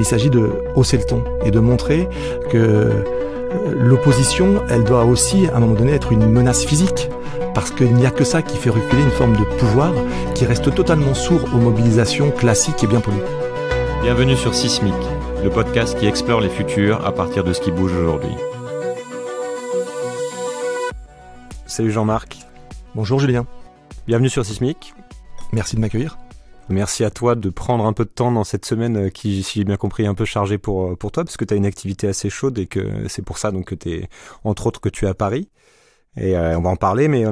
Il s'agit de hausser le ton et de montrer que l'opposition, elle doit aussi, à un moment donné, être une menace physique. Parce qu'il n'y a que ça qui fait reculer une forme de pouvoir qui reste totalement sourd aux mobilisations classiques et bien polies. Bienvenue sur Sismic, le podcast qui explore les futurs à partir de ce qui bouge aujourd'hui. Salut Jean-Marc. Bonjour Julien. Bienvenue sur Sismic. Merci de m'accueillir. Merci à toi de prendre un peu de temps dans cette semaine euh, qui, si j'ai bien compris, est un peu chargée pour, euh, pour toi, parce que tu as une activité assez chaude et que c'est pour ça donc que tu entre autres, que tu es à Paris. Et euh, on va en parler, mais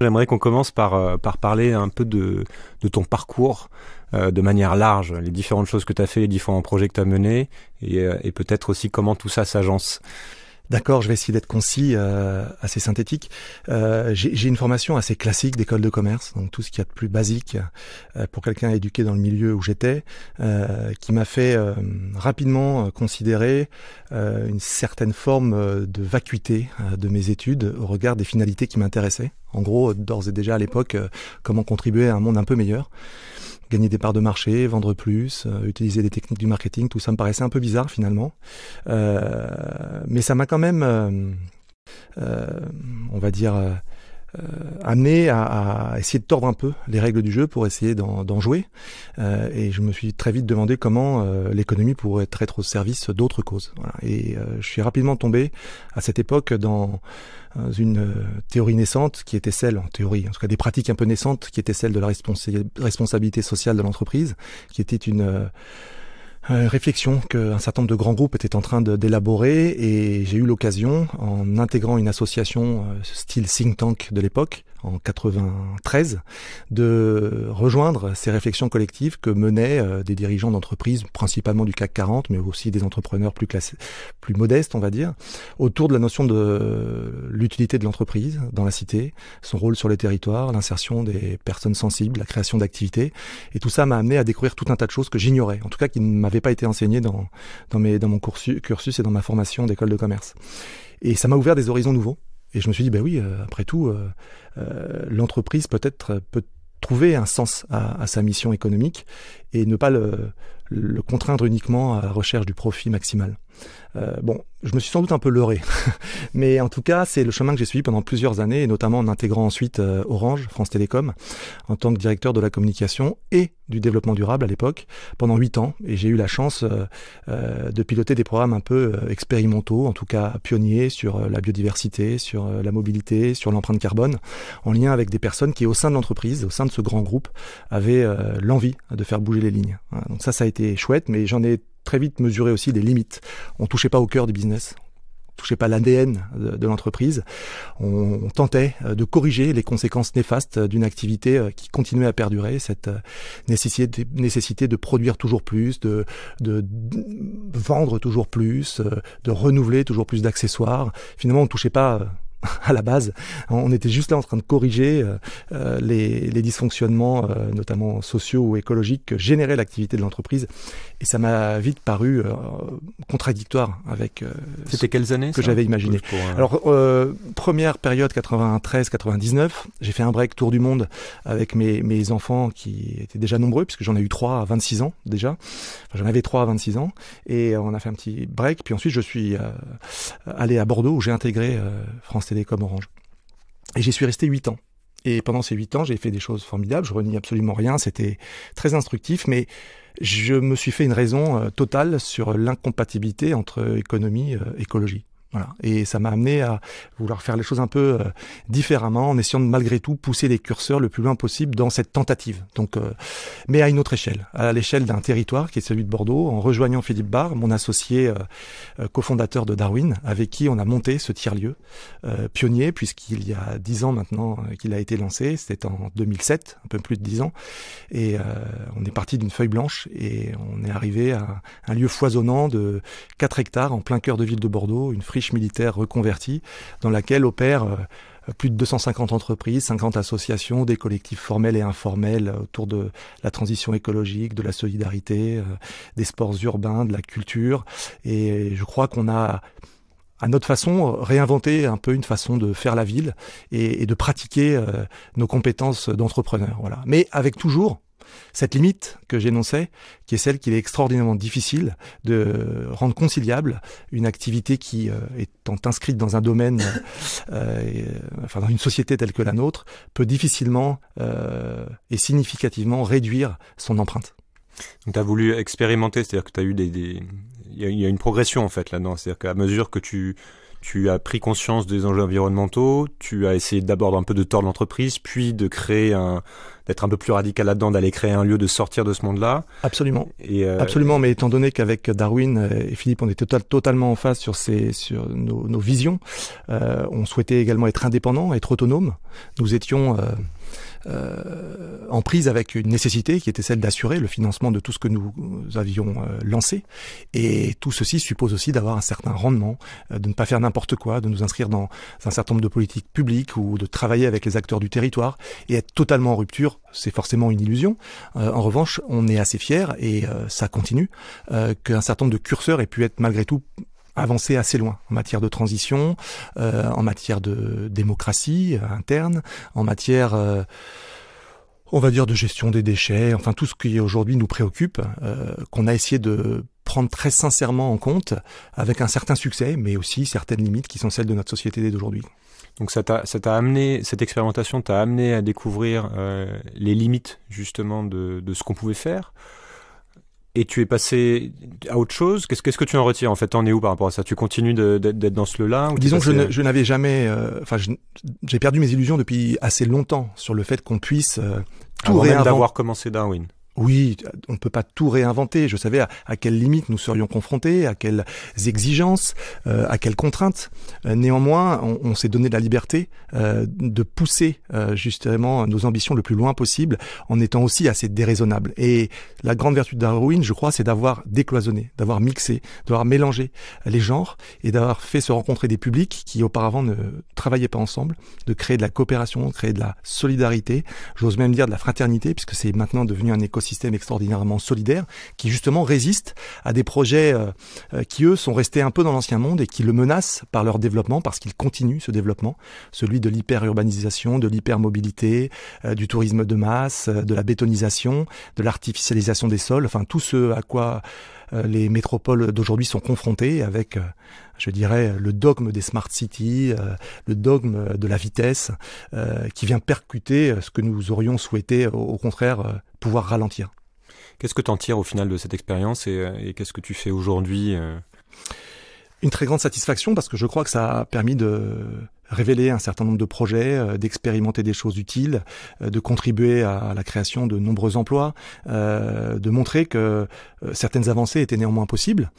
j'aimerais qu'on commence par, par parler un peu de, de ton parcours de manière large, les différentes choses que tu as fait, les différents projets que tu as menés, et, et peut-être aussi comment tout ça s'agence. D'accord, je vais essayer d'être concis, euh, assez synthétique. Euh, j'ai une formation assez classique d'école de commerce, donc tout ce qu'il y a de plus basique euh, pour quelqu'un éduqué dans le milieu où j'étais, qui m'a fait rapidement considérer une certaine forme de vacuité de mes études au regard des finalités qui m'intéressaient. En gros, d'ores et déjà à l'époque, comment contribuer à un monde un peu meilleur gagner des parts de marché, vendre plus, euh, utiliser des techniques du marketing, tout ça me paraissait un peu bizarre finalement. Euh, mais ça m'a quand même, euh, on va dire, amené à, essayer de tordre un peu les règles du jeu pour essayer d'en jouer. et je me suis très vite demandé comment l'économie pourrait être au service d'autres causes. Et je suis rapidement tombé à cette époque dans euh, une euh, théorie naissante qui était celle, en théorie, en tout cas des pratiques un peu naissantes, qui étaient celles de la responsabilité sociale de l'entreprise, qui était une... Euh, réflexion qu'un certain nombre de grands groupes étaient en train d'élaborer et j'ai eu l'occasion, en intégrant une association style think tank de l'époque, en 93, de rejoindre ces réflexions collectives que menaient euh, des dirigeants d'entreprises, principalement du CAC 40, mais aussi des entrepreneurs plus classés, plus modestes, on va dire, autour de la notion de l'utilité de l'entreprise dans la cité, son rôle sur les territoires, l'insertion des personnes sensibles, la création d'activités. Et tout ça m'a amené à découvrir tout un tas de choses que j'ignorais, en tout cas qui ne m'avaient pas été enseignées dans, dans, mes, dans mon cursus et dans ma formation d'école de commerce. Et ça m'a ouvert des horizons nouveaux. Et je me suis dit, ben oui, euh, après tout, euh, euh, l'entreprise peut-être peut trouver un sens à, sa mission économique et ne pas le, le contraindre uniquement à la recherche du profit maximal. Euh, bon, je me suis sans doute un peu leurré, mais en tout cas, c'est le chemin que j'ai suivi pendant plusieurs années, et notamment en intégrant ensuite euh, Orange, France Télécom, en tant que directeur de la communication et du développement durable à l'époque, pendant huit ans, et j'ai eu la chance euh, de piloter des programmes un peu expérimentaux, en tout cas pionniers sur la biodiversité, sur la mobilité, sur l'empreinte carbone, en lien avec des personnes qui, au sein de l'entreprise, au sein de ce grand groupe, avaient l'envie de faire bouger les lignes. Hein, donc ça, ça a été chouette, mais j'en ai très vite mesurer aussi des limites. On touchait pas au cœur du business, on touchait pas l'ADN de, l'entreprise. On, tentait euh, de corriger les conséquences néfastes d'une activité euh, qui continuait à perdurer, cette euh, nécessité, de produire toujours plus, de, de, vendre toujours plus, de renouveler toujours plus d'accessoires. Finalement, on touchait pas à la base. On était juste là en train de corriger euh, euh, les, les, dysfonctionnements, euh, notamment sociaux ou écologiques, que générait l'activité de l'entreprise. Et ça m'a vite paru contradictoire avec C'était quelles années, que j'avais imaginé. Alors, première période 93-99, j'ai fait un break tour du monde avec mes, mes enfants qui étaient déjà nombreux, puisque j'en ai eu trois à 26 ans déjà. Enfin, j'en avais trois à 26 ans. Et on a fait un petit break. Puis ensuite, je suis allé à Bordeaux où j'ai intégré France comme Orange. Et j'y suis resté huit ans. Et pendant ces huit ans, j'ai fait des choses formidables, je renie absolument rien, c'était très instructif, mais je me suis fait une raison euh, totale sur l'incompatibilité entre économie et euh, écologie. Voilà. Et ça m'a amené à vouloir faire les choses un peu euh, différemment, en essayant de malgré tout pousser les curseurs le plus loin possible dans cette tentative. Donc, euh, mais à une autre échelle, à l'échelle d'un territoire qui est celui de Bordeaux, en rejoignant Philippe Barr, mon associé euh, cofondateur de Darwin, avec qui on a monté ce tiers-lieu pionnier, puisqu'il y a dix ans maintenant qu'il a été lancé, c'était en 2007, un peu plus de dix ans, et on est parti d'une feuille blanche et on est arrivé à un lieu foisonnant de 4 hectares en plein cœur de ville de Bordeaux, une friche militaire reconvertie dans laquelle opèrent euh, plus de 250 entreprises, 50 associations, des collectifs formels et informels euh, autour de la transition écologique, de la solidarité, euh, des sports urbains, de la culture. Et je crois qu'on a à notre façon, réinventé un peu une façon de faire la ville et, de pratiquer nos compétences d'entrepreneurs. Voilà. Mais avec toujours, cette limite que j'énonçais, qui est celle qu'il est extraordinairement difficile de rendre conciliable une activité qui euh, étant inscrite dans un domaine, euh, euh, enfin dans une société telle que la nôtre, peut difficilement et significativement réduire son empreinte. Donc tu as voulu expérimenter, c'est-à-dire que tu as eu des... Il y a une progression en fait là-dedans, c'est-à-dire qu'à mesure que tu tu as pris conscience des enjeux environnementaux, tu as essayé d'abord un peu de tordre l'entreprise, puis de créer un, d'être un peu plus radical là-dedans, d'aller créer un lieu, de sortir de ce monde-là. Absolument. Euh, Absolument, mais étant donné qu'avec Darwin euh, et Philippe, on était tota-, totalement en face sur, ces, sur nos, visions, euh, on souhaitait également être indépendant, être autonome. Nous étions... Euh, en prise avec une nécessité qui était celle d'assurer le financement de tout ce que nous avions euh, lancé. Et tout ceci suppose aussi d'avoir un certain rendement, euh, de ne pas faire n'importe quoi, de nous inscrire dans un certain nombre de politiques publiques ou de travailler avec les acteurs du territoire et être totalement en rupture, c'est forcément une illusion. en revanche, on est assez fier et ça continue qu'un certain nombre de curseurs aient pu être malgré tout avancé assez loin en matière de transition, euh, en matière de démocratie euh, interne, en matière euh, on va dire de gestion des déchets, enfin tout ce qui aujourd'hui nous préoccupe, qu'on a essayé de prendre très sincèrement en compte, avec un certain succès, mais aussi certaines limites qui sont celles de notre société d'aujourd'hui. Donc ça t'a amené, cette expérimentation t'a amené à découvrir les limites justement de, de ce qu'on pouvait faire et tu es passé à autre chose Qu'est-ce que tu en retires en fait T'en es où par rapport à ça Tu continues d'être dans ce là Disons que je n'avais jamais... Euh, enfin, j'ai perdu mes illusions depuis assez longtemps sur le fait qu'on puisse euh, tout Avant réinventer. d'avoir commencé Darwin. Oui, on ne peut pas tout réinventer. Je savais à, quelles limites nous serions confrontés, à quelles exigences, euh, à quelles contraintes. Euh, néanmoins, on, s'est donné la liberté euh, de pousser justement nos ambitions le plus loin possible en étant aussi assez déraisonnable. Et la grande vertu de Darwin, je crois, c'est d'avoir décloisonné, d'avoir mixé, d'avoir mélangé les genres et d'avoir fait se rencontrer des publics qui auparavant ne travaillaient pas ensemble, de créer de la coopération, de créer de la solidarité, j'ose même dire de la fraternité, puisque c'est maintenant devenu un écosystème système extraordinairement solidaire qui justement résiste à des projets euh, euh, qui eux sont restés un peu dans l'ancien monde et qui le menacent par leur développement parce qu'ils continuent ce développement, celui de l'hyperurbanisation, de l'hypermobilité, euh, du tourisme de masse, de la bétonisation, de l'artificialisation des sols, enfin tout ce à quoi les métropoles d'aujourd'hui sont confrontées avec, je dirais, le dogme des smart cities, le dogme de la vitesse, qui vient percuter ce que nous aurions souhaité, au contraire, pouvoir ralentir. Qu'est-ce que tu en tires au final de cette expérience et, euh, et qu'est-ce que tu fais aujourd'hui euh Une très grande satisfaction parce que je crois que ça a permis de révéler un certain nombre de projets, euh, d'expérimenter des choses utiles, euh, de contribuer à la création de nombreux emplois, euh, de montrer que certaines avancées étaient néanmoins possibles.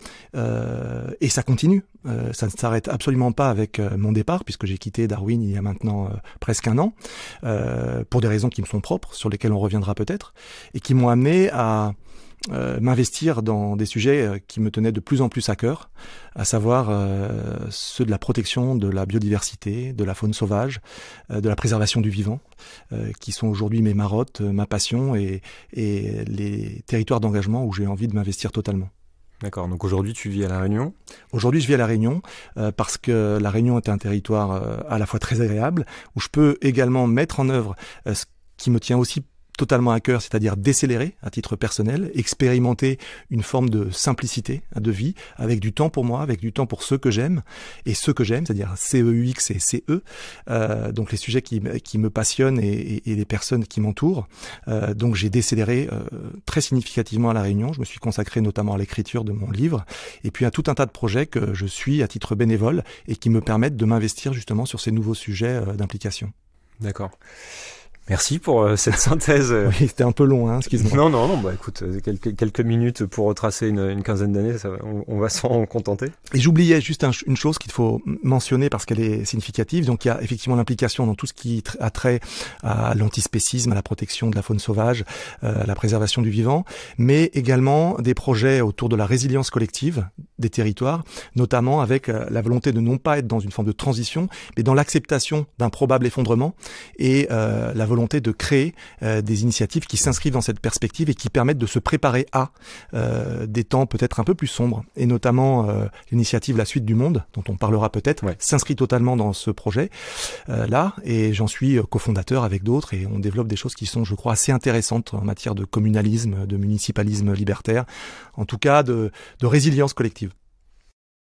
et ça continue. ça ne s'arrête absolument pas avec mon départ, puisque j'ai quitté Darwin il y a maintenant presque un an, pour des raisons qui me sont propres, sur lesquelles on reviendra peut-être, et qui m'ont amené à euh, m'investir dans des sujets euh, qui me tenaient de plus en plus à cœur, à savoir euh, ceux de la protection de la biodiversité, de la faune sauvage, de la préservation du vivant, qui sont aujourd'hui mes marottes, ma passion et, les territoires d'engagement où j'ai envie de m'investir totalement. D'accord, donc aujourd'hui tu vis à La Réunion Aujourd'hui je vis à La Réunion parce que La Réunion est un territoire à la fois très agréable où je peux également mettre en œuvre ce qui me tient aussi totalement à cœur, c'est-à-dire décélérer à titre personnel, expérimenter une forme de simplicité hein, de vie, avec du temps pour moi, avec du temps pour ceux que j'aime, et ceux que j'aime, c'est-à-dire CEUX et CE, euh, donc les sujets qui, me passionnent et, les personnes qui m'entourent. Euh, donc j'ai décéléré euh, très significativement à La Réunion, je me suis consacré notamment à l'écriture de mon livre, et puis à tout un tas de projets que je suis à titre bénévole et qui me permettent de m'investir justement sur ces nouveaux sujets d'implication. D'accord. Merci pour euh, cette synthèse. Euh. oui, c'était un peu long, hein, excuse-moi. Non, non, non, bah écoute, euh, quelques, quelques minutes pour retracer une, une quinzaine d'années, on, on, va s'en contenter. Et j'oubliais juste un, une chose qu'il faut mentionner parce qu'elle est significative. Donc il y a effectivement l'implication dans tout ce qui a trait à l'antispécisme, à la protection de la faune sauvage, à la préservation du vivant, mais également des projets autour de la résilience collective des territoires, notamment avec la volonté de non pas être dans une forme de transition, mais dans l'acceptation d'un probable effondrement et la volonté volonté de créer euh, des initiatives qui s'inscrivent dans cette perspective et qui permettent de se préparer à euh, des temps peut-être un peu plus sombres. Et notamment euh, l'initiative La Suite du Monde, dont on parlera peut-être, s'inscrit totalement dans ce projet là. Et j'en suis cofondateur avec d'autres et on développe des choses qui sont, je crois, assez intéressantes en matière de communalisme, de municipalisme libertaire, en tout cas de, de résilience collective.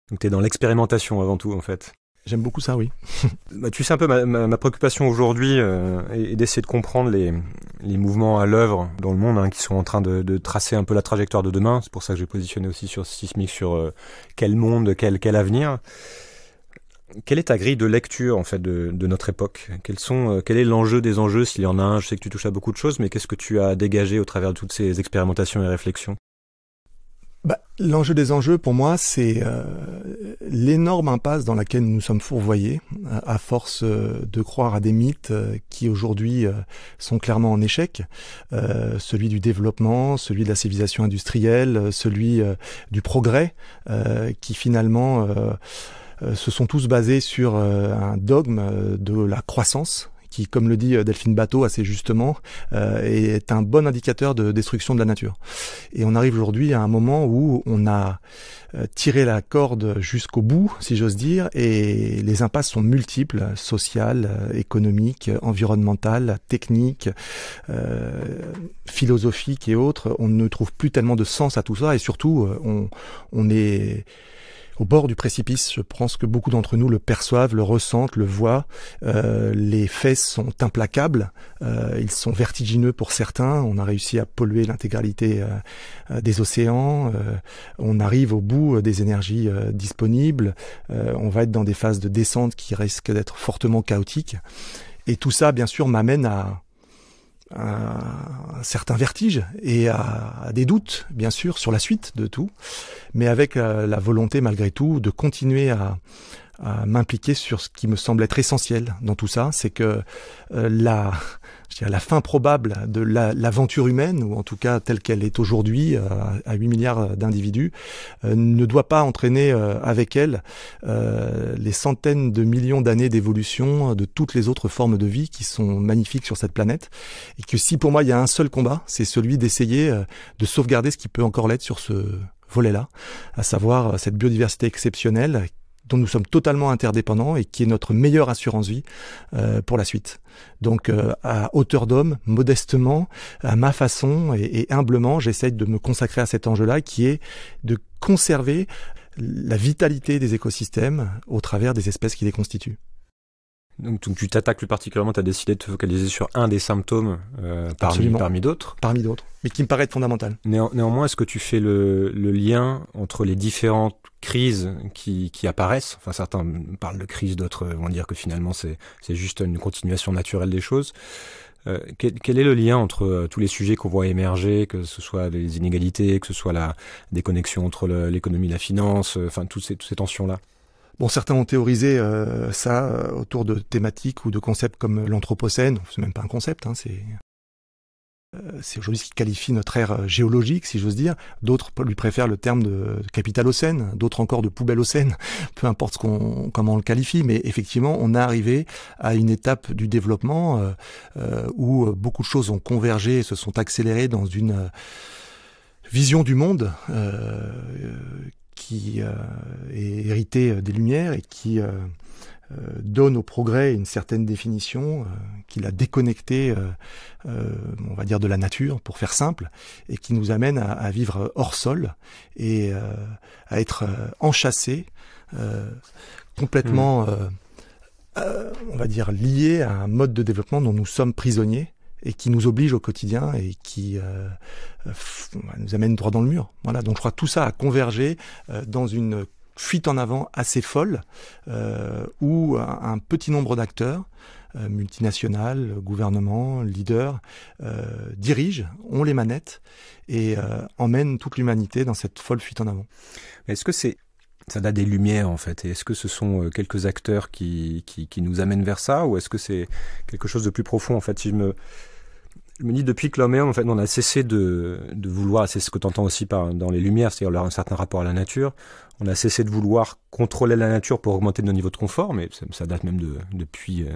Donc tu es dans l'expérimentation avant tout en fait. J'aime beaucoup ça, oui. bah, tu sais un peu ma, ma, ma préoccupation aujourd'hui euh, est, d'essayer de comprendre les, les mouvements à l'œuvre dans le monde hein, qui sont en train de, de, tracer un peu la trajectoire de demain. C'est pour ça que j'ai positionné aussi sur Sismic sur euh, quel monde, quel, quel avenir. Quelle est ta grille de lecture en fait de, de notre époque Quels sont, euh, Quel est l'enjeu des enjeux s'il y en a un Je sais que tu touches à beaucoup de choses, mais qu'est-ce que tu as dégagé au travers de toutes ces expérimentations et réflexions bah, L'enjeu des enjeux, pour moi, c'est euh, l'énorme impasse dans laquelle nous sommes fourvoyés, euh, à force euh, de croire à des mythes euh, qui aujourd'hui sont clairement en échec, celui du développement, celui de la civilisation industrielle, celui du progrès, qui finalement se sont tous basés sur un dogme de la croissance qui, comme le dit euh, Delphine Bateau assez justement, euh, est un bon indicateur de destruction de la nature. Et on arrive aujourd'hui à un moment où on a euh, tiré la corde jusqu'au bout, si j'ose dire, et les impasses sont multiples, sociales, économiques, environnementales, techniques, euh, philosophiques et autres. On ne trouve plus tellement de sens à tout ça, et surtout, on, on est au bord du précipice. Je pense que beaucoup d'entre nous le perçoivent, le ressentent, le voient. Euh, les faits sont implacables, euh, ils sont vertigineux pour certains. On a réussi à polluer l'intégralité euh, des océans. on arrive au bout des énergies disponibles. on va être dans des phases de descente qui risquent d'être fortement chaotiques. Et tout ça, bien sûr, m'amène à un, certain vertige et à, des doutes, bien sûr, sur la suite de tout, mais avec euh, la volonté malgré tout de continuer à, m'impliquer sur ce qui me semble être essentiel dans tout ça, c'est que euh, la je la fin probable de l'aventure humaine, ou en tout cas telle qu'elle est aujourd'hui, euh, à, 8 milliards d'individus, euh, ne doit pas entraîner euh, avec elle les centaines de millions d'années d'évolution de toutes les autres formes de vie qui sont magnifiques sur cette planète. Et que si pour moi il y a un seul combat, c'est celui d'essayer de sauvegarder ce qui peut encore l'être sur ce volet-là, à savoir cette biodiversité exceptionnelle dont nous sommes totalement interdépendants et qui est notre meilleure assurance vie euh, pour la suite. Donc euh, à hauteur d'homme, modestement, à ma façon et, humblement, j'essaye de me consacrer à cet enjeu-là qui est de conserver la vitalité des écosystèmes au travers des espèces qui les constituent. Donc tu t'attaques plus particulièrement, tu as décidé de te focaliser sur un des symptômes euh, parmi, parmi d'autres. Parmi d'autres, mais qui me paraît être fondamental. néanmoins, est-ce que tu fais le, le lien entre les différentes crises qui, qui, apparaissent. Enfin, certains parlent de crise, d'autres vont dire que finalement c'est juste une continuation naturelle des choses. Euh, quel, est le lien entre euh, tous les sujets qu'on voit émerger, que ce soit les inégalités, que ce soit la déconnexion entre l'économie et la finance, euh, enfin toutes ces, toutes ces tensions-là Bon, certains ont théorisé ça autour de thématiques ou de concepts comme l'anthropocène. C'est même pas un concept, hein, c'est euh, c'est aujourd'hui ce qui qualifie notre ère euh, géologique, si j'ose dire. D'autres lui préfèrent le terme de capital océan, d'autres encore de poubelle océan, peu importe ce qu'on, comment on le qualifie. Mais effectivement, on est arrivé à une étape du développement euh, où beaucoup de choses ont convergé se sont accélérées dans une vision du monde qui est héritée des Lumières et qui euh, donne au progrès une certaine définition euh, qu'il a déconnecté euh, on va dire, de la nature, pour faire simple, et qui nous amène à, vivre hors sol et à être enchâssé, complètement, mmh. on va dire, lié à un mode de développement dont nous sommes prisonniers et qui nous oblige au quotidien et qui nous amène droit dans le mur. Voilà, donc je crois que tout ça a convergé dans une fuite en avant assez folle euh, où un, petit nombre d'acteurs euh, multinationales, gouvernements, leaders euh, dirigent, ont les manettes et emmènent toute l'humanité dans cette folle fuite en avant. Est-ce que c'est ça date des Lumières en fait. Et est-ce que ce sont quelques acteurs qui, qui, qui nous amènent vers ça ou est-ce que c'est quelque chose de plus profond en fait je me je me dis depuis que l'homme est en fait, on a cessé de, de vouloir, c'est ce que tu entends aussi par, dans les Lumières, c'est-à-dire un certain rapport à la nature. On a cessé de vouloir contrôler la nature pour augmenter nos niveaux de confort, mais ça, date même de, depuis euh,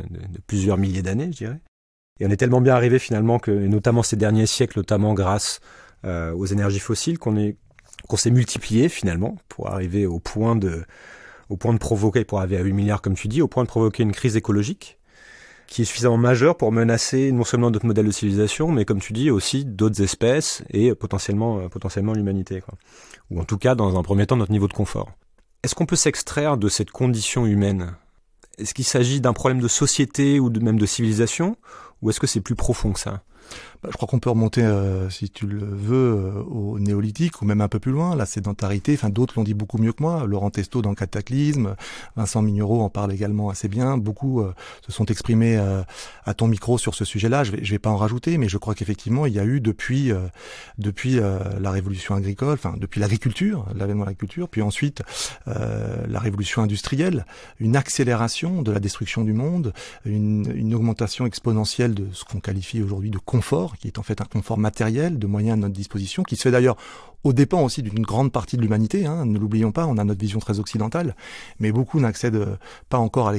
plusieurs milliers d'années, je dirais. Et on est tellement bien arrivé finalement que, notamment ces derniers siècles, notamment grâce euh, aux énergies fossiles, qu'on est qu'on s'est multiplié finalement pour arriver au point de au point de provoquer, pour arriver à 8 milliards comme tu dis, au point de provoquer une crise écologique qui est suffisamment majeur pour menacer non seulement d'autres modèles de civilisation, mais comme tu dis aussi d'autres espèces et potentiellement, euh, potentiellement l'humanité. Ou en tout cas, dans un premier temps, notre niveau de confort. Est-ce qu'on peut s'extraire de cette condition humaine Est-ce qu'il s'agit d'un problème de société ou de, même de civilisation Ou est-ce que c'est plus profond que ça je crois qu'on peut remonter, euh, si tu le veux, euh, au néolithique ou même un peu plus loin, la sédentarité. Enfin, d'autres l'ont dit beaucoup mieux que moi. Laurent Testo dans Cataclysme, Vincent Mignereau en parle également assez bien. Beaucoup euh, se sont exprimés à ton micro sur ce sujet-là. Je vais, vais pas en rajouter, mais je crois qu'effectivement, il y a eu depuis, depuis la révolution agricole, enfin depuis l'agriculture, l'avènement de l'agriculture, puis ensuite la révolution industrielle, une accélération de la destruction du monde, une augmentation exponentielle de ce qu'on qualifie aujourd'hui de confort qui est en fait un confort matériel, de moyens à notre disposition, qui se fait d'ailleurs au dépens aussi d'une grande partie de l'humanité. Hein, ne l'oublions pas, on a notre vision très occidentale, mais beaucoup n'accèdent euh, pas encore à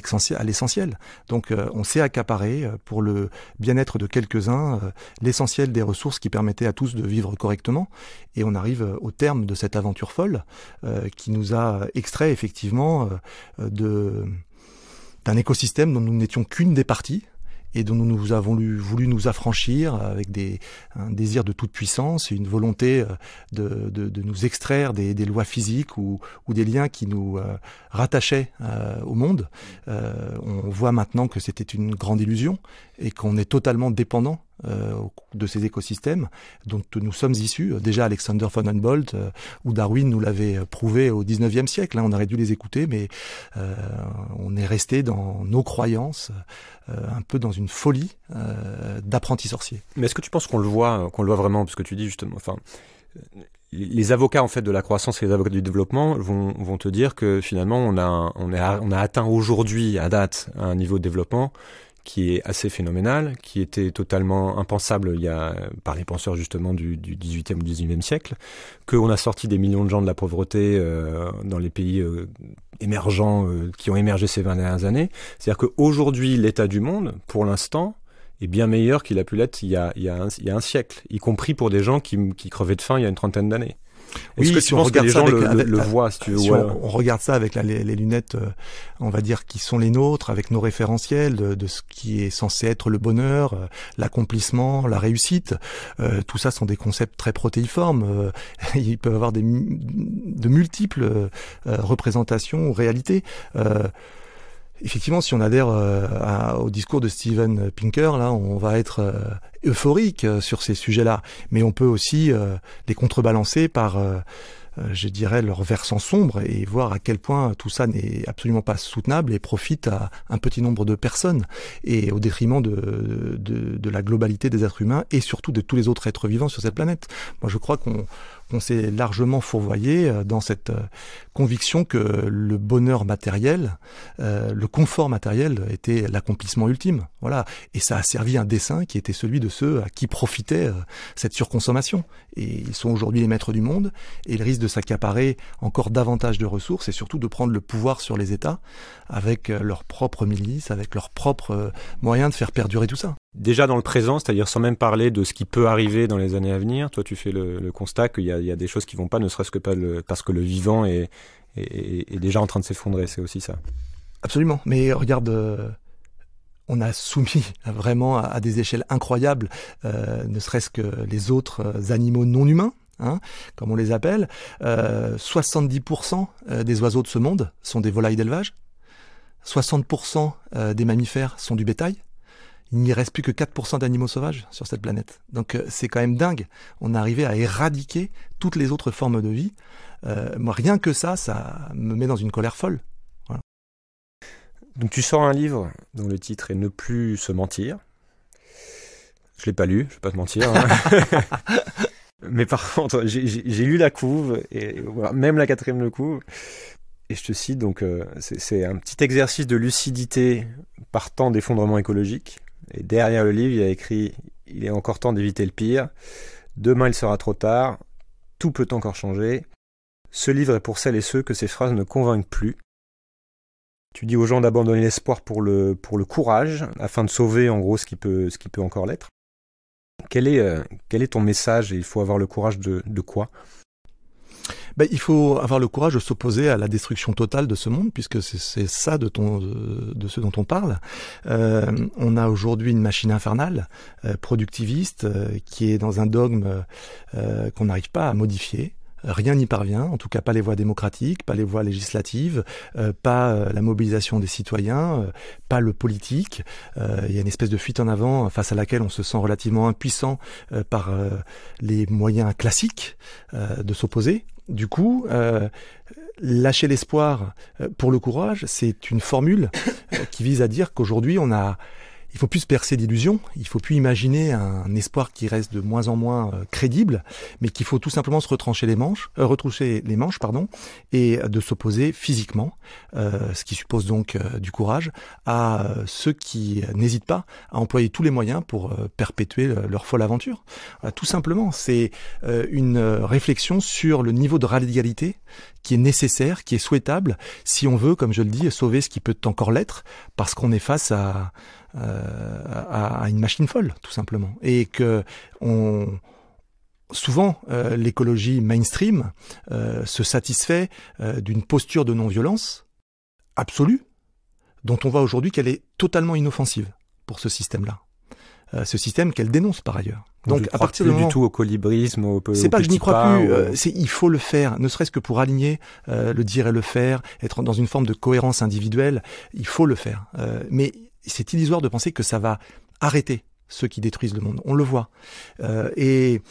l'essentiel. Donc euh, on s'est accaparé euh, pour le bien-être de quelques-uns l'essentiel des ressources qui permettaient à tous de vivre correctement. Et on arrive au terme de cette aventure folle qui nous a extrait effectivement de d'un écosystème dont nous n'étions qu'une des parties, et dont nous avons voulu nous affranchir avec des, un désir de toute puissance, une volonté euh, de, nous extraire des, lois physiques ou, des liens qui nous euh, rattachaient euh, au monde. on voit maintenant que c'était une grande illusion et qu'on est totalement dépendant euh, de ces écosystèmes dont nous sommes issus. Déjà Alexander von Humboldt euh, ou Darwin nous l'avait euh, prouvé au 19e siècle. Hein. On aurait dû les écouter, mais on est resté dans nos croyances, un peu dans une folie d'apprenti sorcier. Mais est-ce que tu penses qu'on le voit, qu'on le voit vraiment, parce que tu dis justement, enfin, les avocats en fait de la croissance et les avocats du développement vont, te dire que finalement on a, on a atteint aujourd'hui à date un niveau de développement qui est assez phénoménal, qui était totalement impensable il y a, par les penseurs justement du, du 18e ou 19e siècle, qu'on a sorti des millions de gens de la pauvreté euh, dans les pays euh, émergents euh, qui ont émergé ces 20 dernières années. C'est-à-dire qu'aujourd'hui, l'état du monde, pour l'instant, est bien meilleur qu'il a pu l'être il, y a un siècle, y compris pour des gens qui crevaient de faim il y a une trentaine d'années oui, que si on regarde que avec, le, on, regarde ça avec les, lunettes, euh, on va dire, qui sont les nôtres, avec nos référentiels de, ce qui est censé être le bonheur, euh, l'accomplissement, la réussite. Euh, tout ça sont des concepts très protéiformes. il peut avoir de multiples représentations ou réalités effectivement, si on adhère euh, au discours de Steven Pinker, là, on va être euh, euphorique euh, sur ces sujets-là. Mais on peut aussi les contrebalancer par, je dirais, leur versant sombre et voir à quel point tout ça n'est absolument pas soutenable et profite à un petit nombre de personnes et au détriment de, de la globalité des êtres humains et surtout de tous les autres êtres vivants sur cette planète. Moi, je crois qu'on on s'est largement fourvoyé euh, dans cette euh, conviction que le bonheur matériel, euh, le confort matériel était l'accomplissement ultime. Voilà. Et ça a servi un dessin qui était celui de ceux à qui profitait cette surconsommation. Et ils sont aujourd'hui les maîtres du monde et ils risquent de s'accaparer encore davantage de ressources et surtout de prendre le pouvoir sur les États avec leurs propres milices, avec leurs propres moyens de faire perdurer tout ça déjà dans le présent, c'est-à-dire sans même parler de ce qui peut arriver dans les années à venir. Toi, tu fais le, le constat qu'il y, y, a des choses qui vont pas, ne serait-ce que pas le, parce que le vivant est, est, est déjà en train de s'effondrer. C'est aussi ça. Absolument. Mais regarde. Euh, on a soumis vraiment à, à des échelles incroyables, euh, ne serait-ce que les autres euh, animaux non humains, Hein, comme on les appelle, euh, 70% euh, des oiseaux de ce monde sont des volailles d'élevage, 60% des mammifères sont du bétail, il n'y reste plus que 4% d'animaux sauvages sur cette planète. Donc euh, c'est quand même dingue. On est arrivé à éradiquer toutes les autres formes de vie. Euh, moi, rien que ça, ça me met dans une colère folle. Donc tu sors un livre dont le titre est Ne plus se mentir. Je l'ai pas lu, je vais pas te mentir. Hein. Mais par contre, j'ai lu la couve, et même la quatrième de couve. Et je te cite, donc, euh, c'est un petit exercice de lucidité partant d'effondrement écologique et derrière le livre, il y a écrit Il est encore temps d'éviter le pire. Demain, il sera trop tard. Tout peut encore changer. Ce livre est pour celles et ceux que ces phrases ne convainquent plus. Tu dis aux gens d'abandonner l'espoir pour le, pour le courage, afin de sauver en gros ce qui peut, ce qui peut encore l'être. Quel est, euh, quel est ton message et il faut avoir le courage de, de quoi ben, il faut avoir le courage de s'opposer à la destruction totale de ce monde, puisque c'est ça de, ton, ce dont on parle. Euh, on a aujourd'hui une machine infernale, euh, productiviste, euh, qui est dans un dogme qu'on n'arrive pas à modifier. Rien n'y parvient, en tout cas pas les voies démocratiques, pas les voies législatives, pas la mobilisation des citoyens, pas le politique. il y a une espèce de fuite en avant face à laquelle on se sent relativement impuissant par les moyens classiques de s'opposer du coup, euh, lâcher l'espoir euh, pour le courage, c'est une formule euh, qui vise à dire qu'aujourd'hui, on a il faut plus se percer d'illusions, il faut plus imaginer un espoir qui reste de moins en moins euh, crédible, mais qu'il faut tout simplement se retrancher les manches, euh, les manches, pardon, et de s'opposer physiquement, euh, ce qui suppose donc euh, du courage, à ceux qui n'hésitent pas à employer tous les moyens pour perpétuer leur folle aventure. tout simplement, c'est une réflexion sur le niveau de radicalité qui est nécessaire, qui est souhaitable, si on veut, comme je le dis, sauver ce qui peut encore l'être, parce qu'on est face à euh, à, à, une machine folle, tout simplement. Et que on, souvent euh, l'écologie mainstream euh, se satisfait d'une posture de non-violence absolue dont on voit aujourd'hui qu'elle est totalement inoffensive pour ce système-là. ce système qu'elle dénonce par ailleurs. Donc, à partir du, du tout au colibrisme, au C'est pas que je n'y crois plus. c'est il faut le faire, ne serait-ce que pour aligner le dire et le faire, être dans une forme de cohérence individuelle. Il faut le faire. mais c'est illusoire de penser que ça va arrêter ceux qui détruisent le monde. On le voit. Euh, et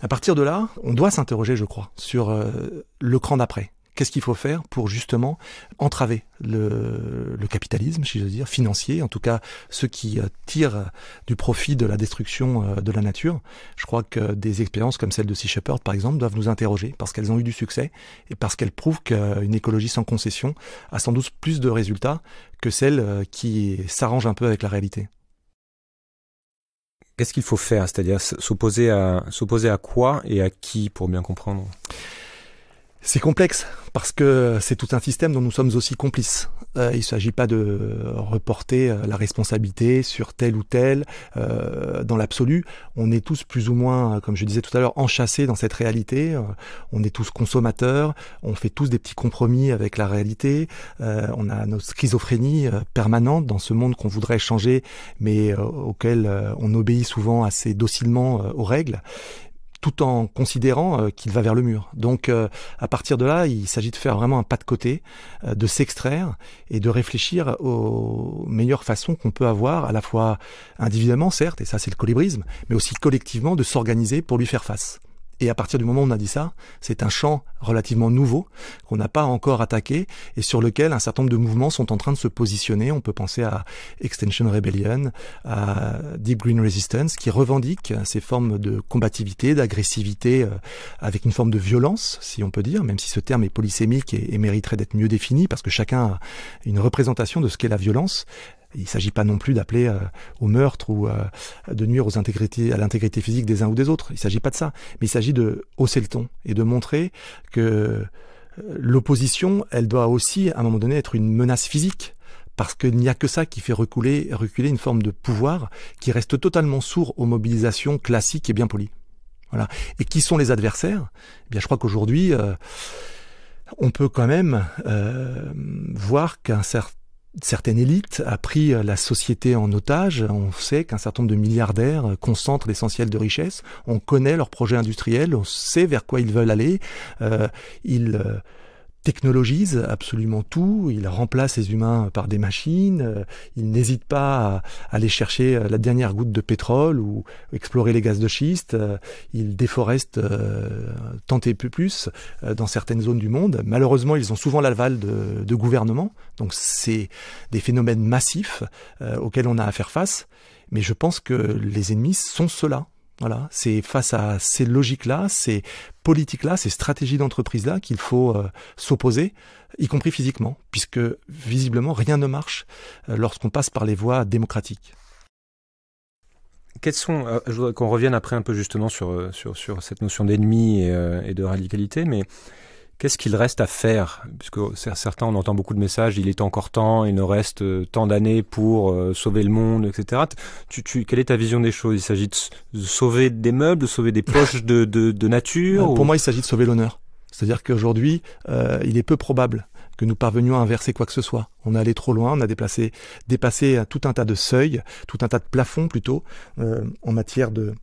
à partir de là, on doit s'interroger, je crois, sur euh, le cran d'après. Qu'est-ce qu'il faut faire pour justement entraver le, le capitalisme, si veux dire, financier, en tout cas ceux qui euh, tirent du profit de la destruction euh, de la nature Je crois que des expériences comme celle de Sea Shepherd, par exemple, doivent nous interroger parce qu'elles ont eu du succès et parce qu'elles prouvent qu'une écologie sans concession a sans doute plus de résultats que celle euh, qui s'arrange un peu avec la réalité. Qu'est-ce qu'il faut faire C'est-à-dire s'opposer à, s'opposer à quoi et à qui pour bien comprendre c'est complexe parce que c'est tout un système dont nous sommes aussi complices. Euh, il ne s'agit pas de reporter euh, la responsabilité sur tel ou tel euh, dans l'absolu. On est tous plus ou moins, comme je disais tout à l'heure, enchâssés dans cette réalité. on est tous consommateurs. On fait tous des petits compromis avec la réalité. on a nos schizophrénies permanentes dans ce monde qu'on voudrait changer, mais auquel on obéit souvent assez docilement aux règles tout en considérant euh, qu'il va vers le mur. Donc euh, à partir de là, il s'agit de faire vraiment un pas de côté, euh, de s'extraire et de réfléchir aux meilleures façons qu'on peut avoir, à la fois individuellement certes, et ça c'est le colibrisme, mais aussi collectivement de s'organiser pour lui faire face. Et à partir du moment où on a dit ça, c'est un champ relativement nouveau qu'on n'a pas encore attaqué et sur lequel un certain nombre de mouvements sont en train de se positionner. On peut penser à Extension Rebellion, à Deep Green Resistance, qui revendiquent ces formes de combativité, d'agressivité, euh, avec une forme de violence, si on peut dire, même si ce terme est polysémique et, et mériterait d'être mieux défini, parce que chacun a une représentation de ce qu'est la violence. Il ne s'agit pas non plus d'appeler euh, au meurtre ou euh, de nuire aux intégrités, à l'intégrité physique des uns ou des autres. Il ne s'agit pas de ça. Mais il s'agit de hausser le ton et de montrer que euh, l'opposition, elle doit aussi, à un moment donné, être une menace physique parce qu'il n'y a que ça qui fait reculer, reculer une forme de pouvoir qui reste totalement sourd aux mobilisations classiques et bien polies. Voilà. Et qui sont les adversaires eh Bien, je crois qu'aujourd'hui, on peut quand même voir qu'un certain Certaines élites a pris euh, la société en otage. On sait qu'un certain nombre de milliardaires euh, concentrent l'essentiel de richesses. On connaît leurs projets industriels, on sait vers quoi ils veulent aller. Euh, ils technologise absolument tout, il remplace les humains par des machines, euh, il n'hésite pas à aller chercher euh, la dernière goutte de pétrole ou explorer les gaz de schiste, euh, il déforeste tant et plus dans certaines zones du monde. Malheureusement, ils ont souvent l'aval de, de gouvernements, donc c'est des phénomènes massifs auxquels on a à faire face, mais je pense que les ennemis sont ceux-là. Voilà, c'est face à ces logiques-là, ces politiques-là, ces stratégies d'entreprise-là qu'il faut euh, s'opposer, y compris physiquement, puisque visiblement rien ne marche euh, lorsqu'on passe par les voies démocratiques. Quels sont, euh, je voudrais qu'on revienne après un peu justement sur, sur, sur cette notion d'ennemi et, de radicalité, mais Qu'est-ce qu'il reste à faire Puisque certains, on entend beaucoup de messages, il est encore temps, il nous reste euh, tant d'années pour euh, sauver le monde, etc. Tu, tu, quelle est ta vision des choses Il s'agit de, sauver des meubles, de sauver des poches de, de, de nature euh, Pour moi, il s'agit de sauver l'honneur. C'est-à-dire qu'aujourd'hui, il est peu probable que nous parvenions à inverser quoi que ce soit. On est allé trop loin, on a déplacé, dépassé tout un tas de seuils, tout un tas de plafonds plutôt, euh, en matière de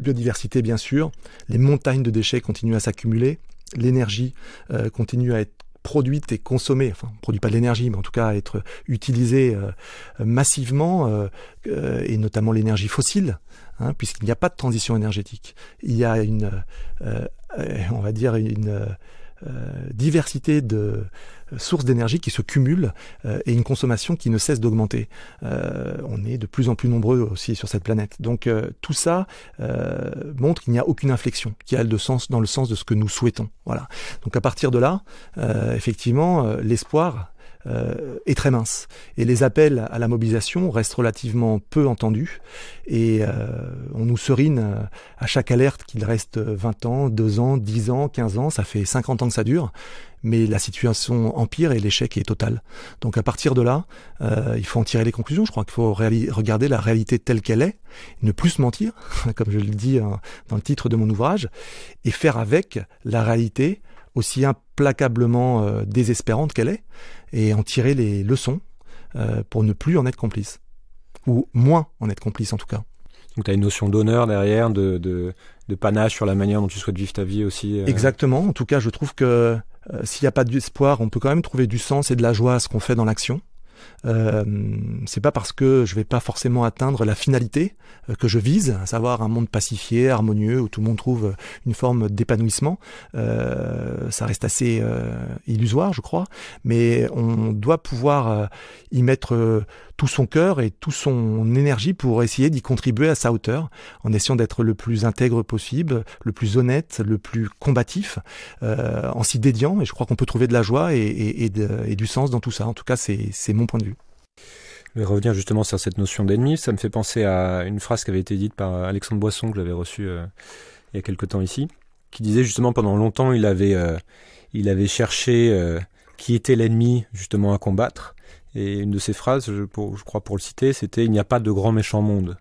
biodiversité bien sûr. Les montagnes de déchets continuent à s'accumuler l'énergie euh, continue à être produite et consommée, enfin on produit pas de l'énergie, mais en tout cas à être utilisée euh, massivement, euh, et notamment l'énergie fossile, hein, puisqu'il n'y a pas de transition énergétique. Il y a une, on va dire, une euh, diversité de euh, sources d'énergie qui se cumulent euh, et une consommation qui ne cesse d'augmenter. on est de plus en plus nombreux aussi sur cette planète. Donc tout ça montre qu'il n'y a aucune inflexion qui a le sens dans le sens de ce que nous souhaitons. Voilà. Donc à partir de là, effectivement, l'espoir euh, est très mince. Et les appels à la mobilisation restent relativement peu entendus. Et euh, on nous serine euh, à chaque alerte qu'il reste 20 ans, 2 ans, 10 ans, 15 ans. Ça fait 50 ans que ça dure. Mais la situation empire et l'échec est total. Donc à partir de là, il faut en tirer les conclusions. Je crois qu'il faut regarder la réalité telle qu'elle est, ne plus se mentir, comme je le dis hein, dans le titre de mon ouvrage, et faire avec la réalité aussi implacablement euh, désespérante qu'elle est, et en tirer les leçons euh, pour ne plus en être complice, ou moins en être complice en tout cas. Donc tu as une notion d'honneur derrière, de, panache sur la manière dont tu souhaites vivre ta vie aussi. Euh. Exactement, en tout cas je trouve que s'il n'y a pas d'espoir, on peut quand même trouver du sens et de la joie à ce qu'on fait dans l'action. Euh, c'est pas parce que je vais pas forcément atteindre la finalité euh, que je vise, à savoir un monde pacifié, harmonieux, où tout le monde trouve une forme d'épanouissement. Euh, ça reste assez illusoire, je crois, mais on doit pouvoir y mettre tout son cœur et toute son énergie pour essayer d'y contribuer à sa hauteur, en essayant d'être le plus intègre possible, le plus honnête, le plus combatif, euh, en s'y dédiant. Et je crois qu'on peut trouver de la joie et, du sens dans tout ça. En tout cas, c'est mon point de vue. Je vais revenir justement sur cette notion d'ennemi. Ça me fait penser à une phrase qui avait été dite par Alexandre Boisson, que j'avais reçue euh, il y a quelque temps ici, qui disait justement pendant longtemps, il avait, euh, il avait cherché qui était l'ennemi justement à combattre. Et une de ses phrases, je, crois pour le citer, c'était Il n'y a pas de grand méchant monde.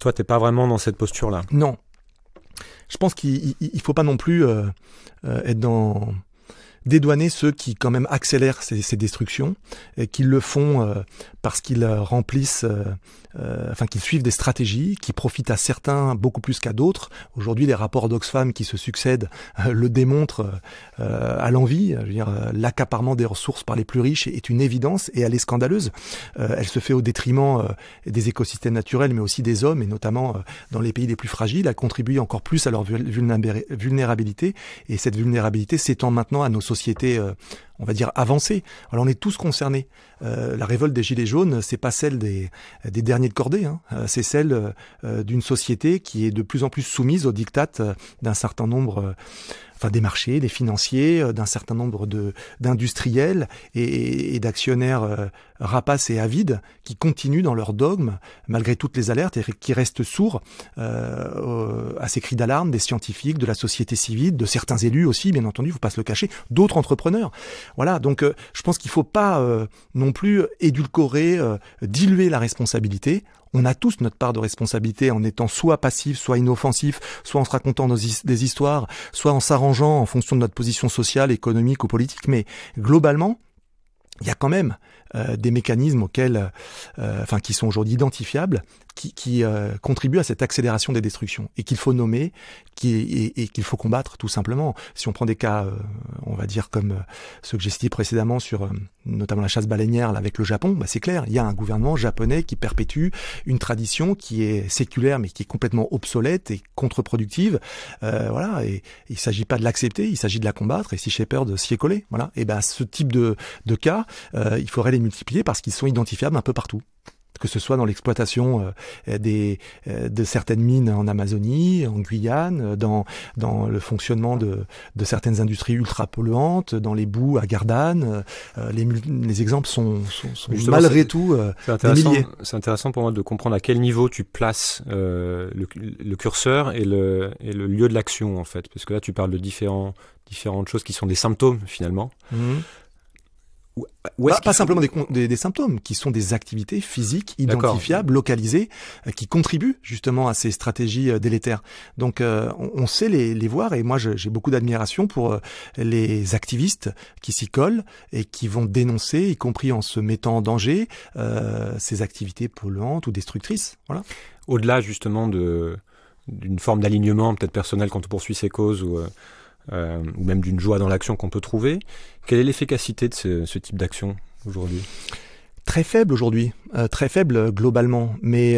Toi, t'es pas vraiment dans cette posture-là. Non. Je pense qu'il ne faut pas non plus euh, euh, être dans dédouaner ceux qui quand même accélèrent ces, destructions et qu'ils le font euh, parce qu'ils euh, remplissent, euh, enfin qu'ils suivent des stratégies qui profitent à certains beaucoup plus qu'à d'autres. Aujourd'hui, les rapports d'Oxfam qui se succèdent le démontrent à l'envie. Je l'accaparement des ressources par les plus riches est une évidence et elle est scandaleuse. elle se fait au détriment des écosystèmes naturels, mais aussi des hommes et notamment dans les pays les plus fragiles. Elle contribue encore plus à leur vulnérabilité et cette vulnérabilité s'étend maintenant à nos sociétés qui était, euh, on va dire, avancée. Alors on est tous concernés. Euh, la révolte des Gilets jaunes, c'est pas celle des, derniers de cordée, hein. euh, c'est celle d'une société qui est de plus en plus soumise aux dictates d'un certain nombre enfin des marchés, des financiers, euh, d'un certain nombre de d'industriels et, d'actionnaires euh, rapaces et avides qui continuent dans leur dogme malgré toutes les alertes et qui restent sourds euh, à ces cris d'alarme des scientifiques, de la société civile, de certains élus aussi, bien entendu, faut pas se le cacher, d'autres entrepreneurs. Voilà, donc je pense qu'il faut pas non plus édulcorer, diluer la responsabilité on a tous notre part de responsabilité en étant soit passif, soit inoffensif, soit en se racontant des histoires, soit en s'arrangeant en fonction de notre position sociale, économique ou politique. Mais globalement, il y a quand même euh, des mécanismes auxquels, euh, enfin, qui sont aujourd'hui identifiables, qui, qui euh, contribuent à cette accélération des destructions et qu'il faut nommer, qui, et, et qu'il faut combattre tout simplement. Si on prend des cas, on va dire comme ceux que j'ai cités précédemment sur notamment la chasse baleinière avec le Japon, bah, c'est clair, il y a un gouvernement japonais qui perpétue une tradition qui est séculaire mais qui est complètement obsolète et contre-productive. Euh, voilà, et, il s'agit pas de l'accepter, il s'agit de la combattre. Et si j'ai s'y de s'y voilà, et ben ce type de, de cas, euh, il faudrait les multiplier parce qu'ils sont identifiables un peu partout que ce soit dans l'exploitation euh, des, euh, de certaines mines en Amazonie, en Guyane, euh, dans, dans le fonctionnement de, de certaines industries ultra polluantes, dans les boues à Gardanne. les, les exemples sont, malgré tout c'est intéressant, c'est intéressant pour moi de comprendre à quel niveau tu places le, curseur et le, et le lieu de l'action, en fait. Parce que là, tu parles de différents, différentes choses qui sont des symptômes, finalement. Mhm. Ou bah, pas, simplement des, des, des, symptômes, qui sont des activités physiques identifiables, localisées, euh, qui contribuent justement à ces stratégies euh, délétères. Donc euh, on, sait les, voir et moi j'ai beaucoup d'admiration pour les activistes qui s'y collent et qui vont dénoncer, y compris en se mettant en danger, ces activités polluantes ou destructrices. Voilà. Au-delà justement de d'une forme d'alignement peut-être personnel quand on poursuit ses causes ou euh, ou même d'une joie dans l'action qu'on peut trouver. Quelle est l'efficacité de ce, ce type d'action aujourd'hui Très faible aujourd'hui, euh, très faible euh, globalement, mais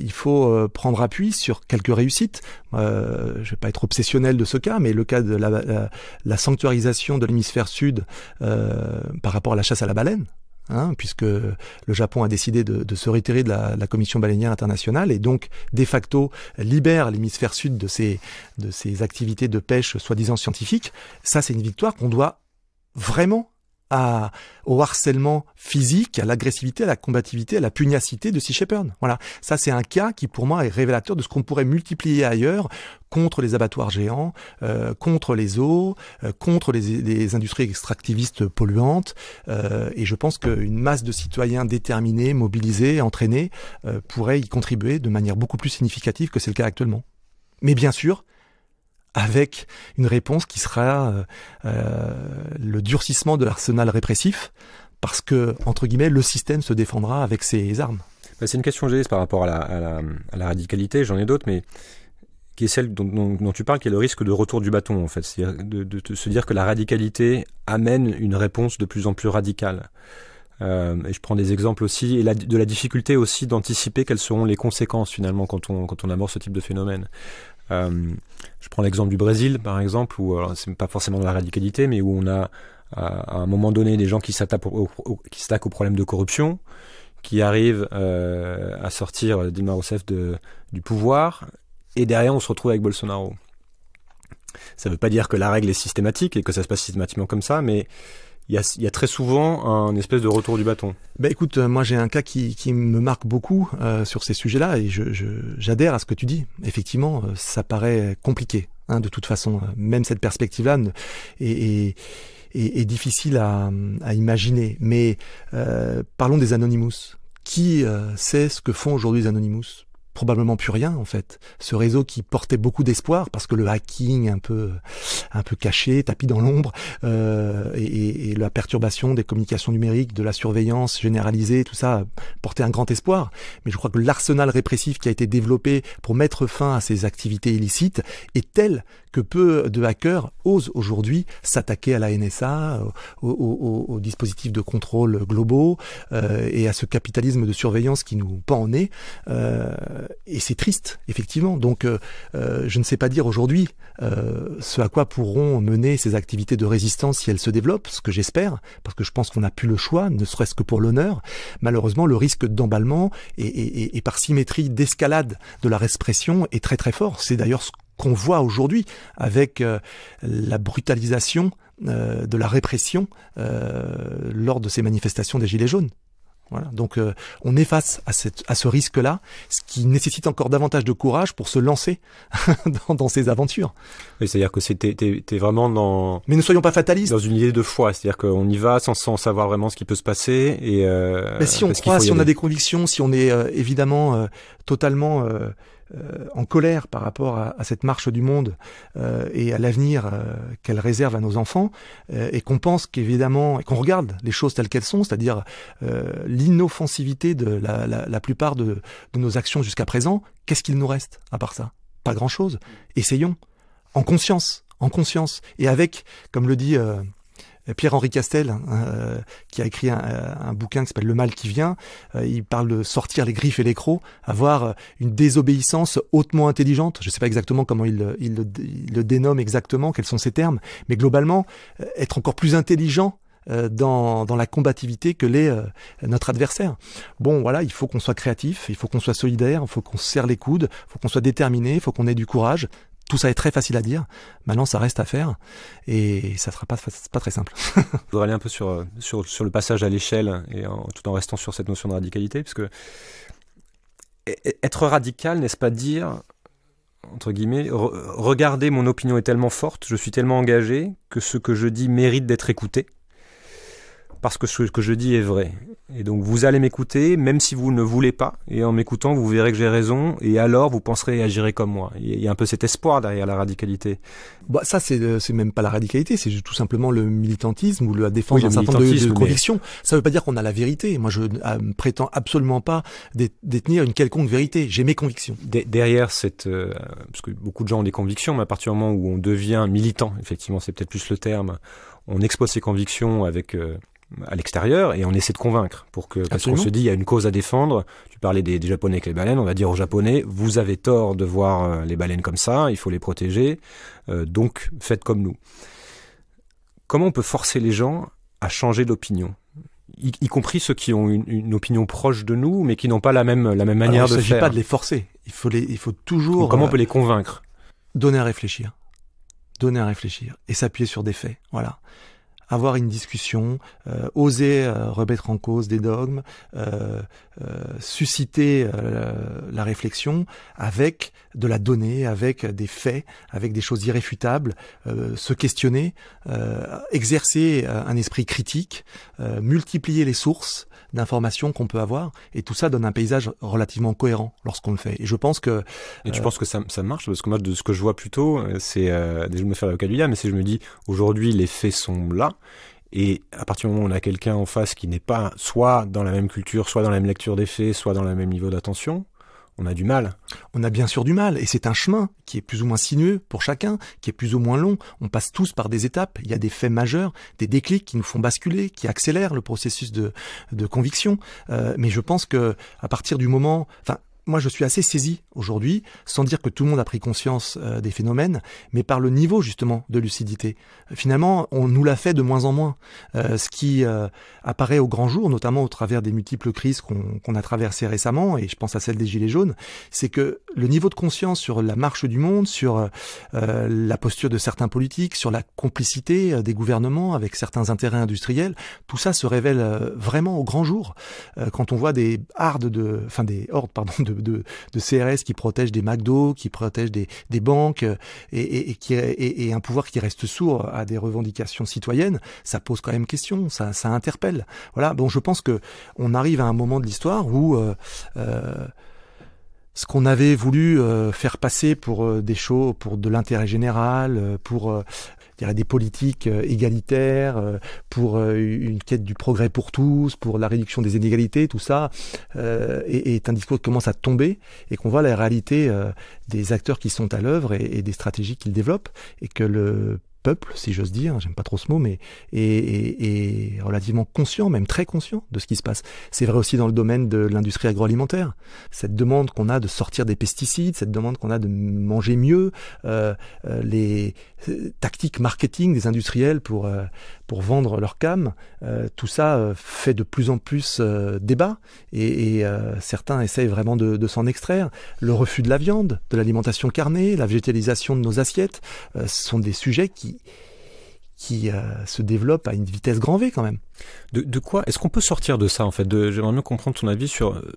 il faut prendre appui sur quelques réussites. Euh, je vais pas être obsessionnel de ce cas, mais le cas de la sanctuarisation de l'hémisphère sud par rapport à la chasse à la baleine, Hein, puisque le Japon a décidé de, se retirer de la, Commission baleinière internationale et donc de facto libère l'hémisphère sud de ses, de ses activités de pêche soi-disant scientifiques. Ça, c'est une victoire qu'on doit vraiment à, au harcèlement physique, à l'agressivité, à la combativité, à la pugnacité de Sea Shepherd. Voilà, ça c'est un cas qui pour moi est révélateur de ce qu'on pourrait multiplier ailleurs contre les abattoirs géants, euh, contre les eaux, euh, contre les, industries extractivistes polluantes. Euh, et je pense qu'une masse de citoyens déterminés, mobilisés, entraînés pourrait y contribuer de manière beaucoup plus significative que c'est le cas actuellement. Mais bien sûr, avec une réponse qui sera euh, euh, le durcissement de l'arsenal répressif, parce que, entre guillemets, le système se défendra avec ses armes. Bah, c'est une question que j'ai par rapport à la, radicalité, j'en ai d'autres, mais qui est celle dont, tu parles, qui est le risque de retour du bâton, en fait. C'est-à-dire de, se dire que la radicalité amène une réponse de plus en plus radicale. Euh, et je prends des exemples aussi, et de la difficulté aussi d'anticiper quelles seront les conséquences finalement quand on, quand on ce type de phénomène. Euh, je prends l'exemple du Brésil, par exemple, où c'est pas forcément dans la radicalité, mais où on a euh, à un moment donné des gens qui s'attaquent au, au, problème de corruption, qui arrivent euh, à sortir Dilma Rousseff de, du pouvoir, et derrière on se retrouve avec Bolsonaro. Ça veut pas dire que la règle est systématique et que ça se passe systématiquement comme ça, mais il y a, y a, très souvent un espèce de retour du bâton. Ben écoute, euh, moi j'ai un cas qui, qui, me marque beaucoup euh, sur ces sujets-là et j'adhère je, à ce que tu dis. Effectivement, euh, ça paraît compliqué, hein, de toute façon. Même cette perspective-là est, est, difficile à, à imaginer. Mais euh, parlons des Anonymous. Qui euh, sait ce que font aujourd'hui les Anonymous probablement plus rien en fait. Ce réseau qui portait beaucoup d'espoir parce que le hacking un peu un peu caché, tapis dans l'ombre, euh, et, et, la perturbation des communications numériques, de la surveillance généralisée, tout ça portait un grand espoir. Mais je crois que l'arsenal répressif qui a été développé pour mettre fin à ces activités illicites est tel que peu de hackers osent aujourd'hui s'attaquer à la NSA, euh, aux, dispositifs de contrôle globaux euh, et à ce capitalisme de surveillance qui nous pend en nez. Euh, et c'est triste, effectivement. Donc, je ne sais pas dire aujourd'hui ce à quoi pourront mener ces activités de résistance si elles se développent, ce que j'espère, parce que je pense qu'on n'a plus le choix, ne serait-ce que pour l'honneur. Malheureusement, le risque d'emballement et, et par symétrie d'escalade de la répression est très très fort. C'est d'ailleurs ce qu'on voit aujourd'hui avec euh, la brutalisation euh, de la répression euh, lors de ces manifestations des Gilets jaunes. Voilà. Donc on est face à, cette, à ce risque-là, ce qui nécessite encore davantage de courage pour se lancer dans, dans, ces aventures. Oui, c'est-à-dire que c'était vraiment dans. Mais ne soyons pas fatalistes. Dans une idée de foi, c'est-à-dire qu'on y va sans, sans savoir vraiment ce qui peut se passer et. Mais si on croit, si on a des convictions, si on est évidemment totalement euh, en colère par rapport à, cette marche du monde euh, et à l'avenir euh, qu'elle réserve à nos enfants, et qu'on pense qu'évidemment, et qu'on regarde les choses telles qu'elles sont, c'est-à-dire l'inoffensivité de la, plupart de, nos actions jusqu'à présent, qu'est-ce qu'il nous reste à part ça Pas grand-chose. Essayons, en conscience, en conscience, et avec, comme le dit... Pierre-Henri Castel, hein, euh, qui a écrit euh, un, bouquin qui s'appelle Le mal qui vient, euh, il parle de sortir les griffes et les crocs, avoir une désobéissance hautement intelligente. Je ne sais pas exactement comment il, le, dénomme exactement, quels sont ses termes, mais globalement, être encore plus intelligent dans, la combativité que l'est notre adversaire. Bon, voilà, il faut qu'on soit créatif, il faut qu'on soit solidaire, il faut qu'on serre les coudes, il faut qu'on soit déterminé, il faut qu'on ait du courage. Tout ça est très facile à dire. Maintenant, ça reste à faire et ça sera pas, pas très simple. Je voudrais aller un peu euh, sur, le passage à l'échelle et tout en restant sur cette notion de radicalité, parce que e-, e-, être radical, n'est-ce pas dire entre guillemets, regardez, mon opinion est tellement forte, je suis tellement engagé que ce que je dis mérite d'être écouté parce que ce que je dis est vrai. Et donc vous allez m'écouter, même si vous ne voulez pas, et en m'écoutant, vous verrez que j'ai raison, et alors vous penserez et agirez comme moi. Il y a un peu cet espoir derrière la radicalité. Bah, ça, c'est, euh, même pas la radicalité, c'est tout simplement le militantisme ou la défense d'un certain nombre de, convictions. Ça veut pas dire qu'on a la vérité. Moi, je ne euh, prétends absolument pas détenir une quelconque vérité. J'ai mes convictions. derrière cette... Euh, parce que beaucoup de gens ont des convictions, mais à partir du moment où on devient militant, effectivement, c'est peut-être plus le terme, on expose ses convictions avec à l'extérieur et on essaie de convaincre pour que parce qu'on se dit il y a une cause à défendre. Tu parlais des, japonais avec les baleines, on va dire aux japonais vous avez tort de voir euh, les baleines comme ça, il faut les protéger, euh, donc faites comme nous. Comment on peut forcer les gens à changer d'opinion y, compris ceux qui ont une, opinion proche de nous, mais qui n'ont pas la même, la même manière de faire. Il ne s'agit pas de les forcer. Il faut, les, il faut toujours. comment on euh, peut les convaincre Donner à réfléchir. Donner à réfléchir. Et s'appuyer sur des faits. Voilà avoir une discussion, euh, oser euh, remettre en cause des dogmes, euh, susciter la réflexion avec de la donnée, avec des faits, avec des choses irréfutables, se questionner, exercer un esprit critique, multiplier les sources, d'informations qu'on peut avoir. Et tout ça donne un paysage relativement cohérent lorsqu'on le fait. Et je pense que. Et tu euh, penses que ça, ça marche Parce que moi, de ce que je vois plutôt, euh, c'est. Euh, déjà, je me faire l'avocat du mais si je me dis aujourd'hui, les faits sont là. Et à partir du moment où on a quelqu'un en face qui n'est pas soit dans la même culture, soit dans la même lecture des faits, soit dans le même niveau d'attention, on a du mal. On a bien sûr du mal, et c'est un chemin qui est plus ou moins sinueux pour chacun, qui est plus ou moins long. On passe tous par des étapes, il y a des faits majeurs, des déclics qui nous font basculer, qui accélèrent le processus de, de conviction. Euh, mais je pense que à partir du moment, enfin, moi, je suis assez saisi aujourd'hui, sans dire que tout le monde a pris conscience euh, des phénomènes, mais par le niveau justement de lucidité. Finalement, on nous l'a fait de moins en moins. Euh, ce qui euh, apparaît au grand jour, notamment au travers des multiples crises qu'on a traversées récemment, et je pense à celle des Gilets jaunes, c'est que le niveau de conscience sur la marche du monde, sur la posture de certains politiques, sur la complicité des gouvernements avec certains intérêts industriels, tout ça se révèle vraiment au grand jour quand on voit des hordes de, enfin des hordes pardon de de, CRS qui protège des McDo, qui protège des, banques, euh, et, qui, un pouvoir qui reste sourd à des revendications citoyennes, ça pose quand même question, ça, interpelle. Voilà. Bon, je pense que on arrive à un moment de l'histoire où euh, euh, ce qu'on avait voulu faire passer pour des choses, pour de l'intérêt général, pour des politiques euh, égalitaires, euh, pour euh, une quête du progrès pour tous, pour la réduction des inégalités, tout ça est, un discours qui commence à tomber et qu'on voit la réalité des acteurs qui sont à l'œuvre et, et des stratégies qu'ils développent et que le peuple, si j'ose dire, j'aime pas trop ce mot, mais est, relativement conscient, même très conscient de ce qui se passe. C'est vrai aussi dans le domaine de l'industrie agroalimentaire. Cette demande qu'on a de sortir des pesticides, cette demande qu'on a de manger mieux, euh, euh, les euh, tactiques marketing des industriels pour, pour vendre leur cam, tout ça fait de plus en plus débat et, certains essayent vraiment de, s'en extraire. Le refus de la viande, de l'alimentation carnée, la végétalisation de nos assiettes, ce sont des sujets qui qui, euh, se développe à une vitesse grand V quand même. De, quoi Est-ce qu'on peut sortir de ça en fait J'aimerais mieux comprendre ton avis sur euh,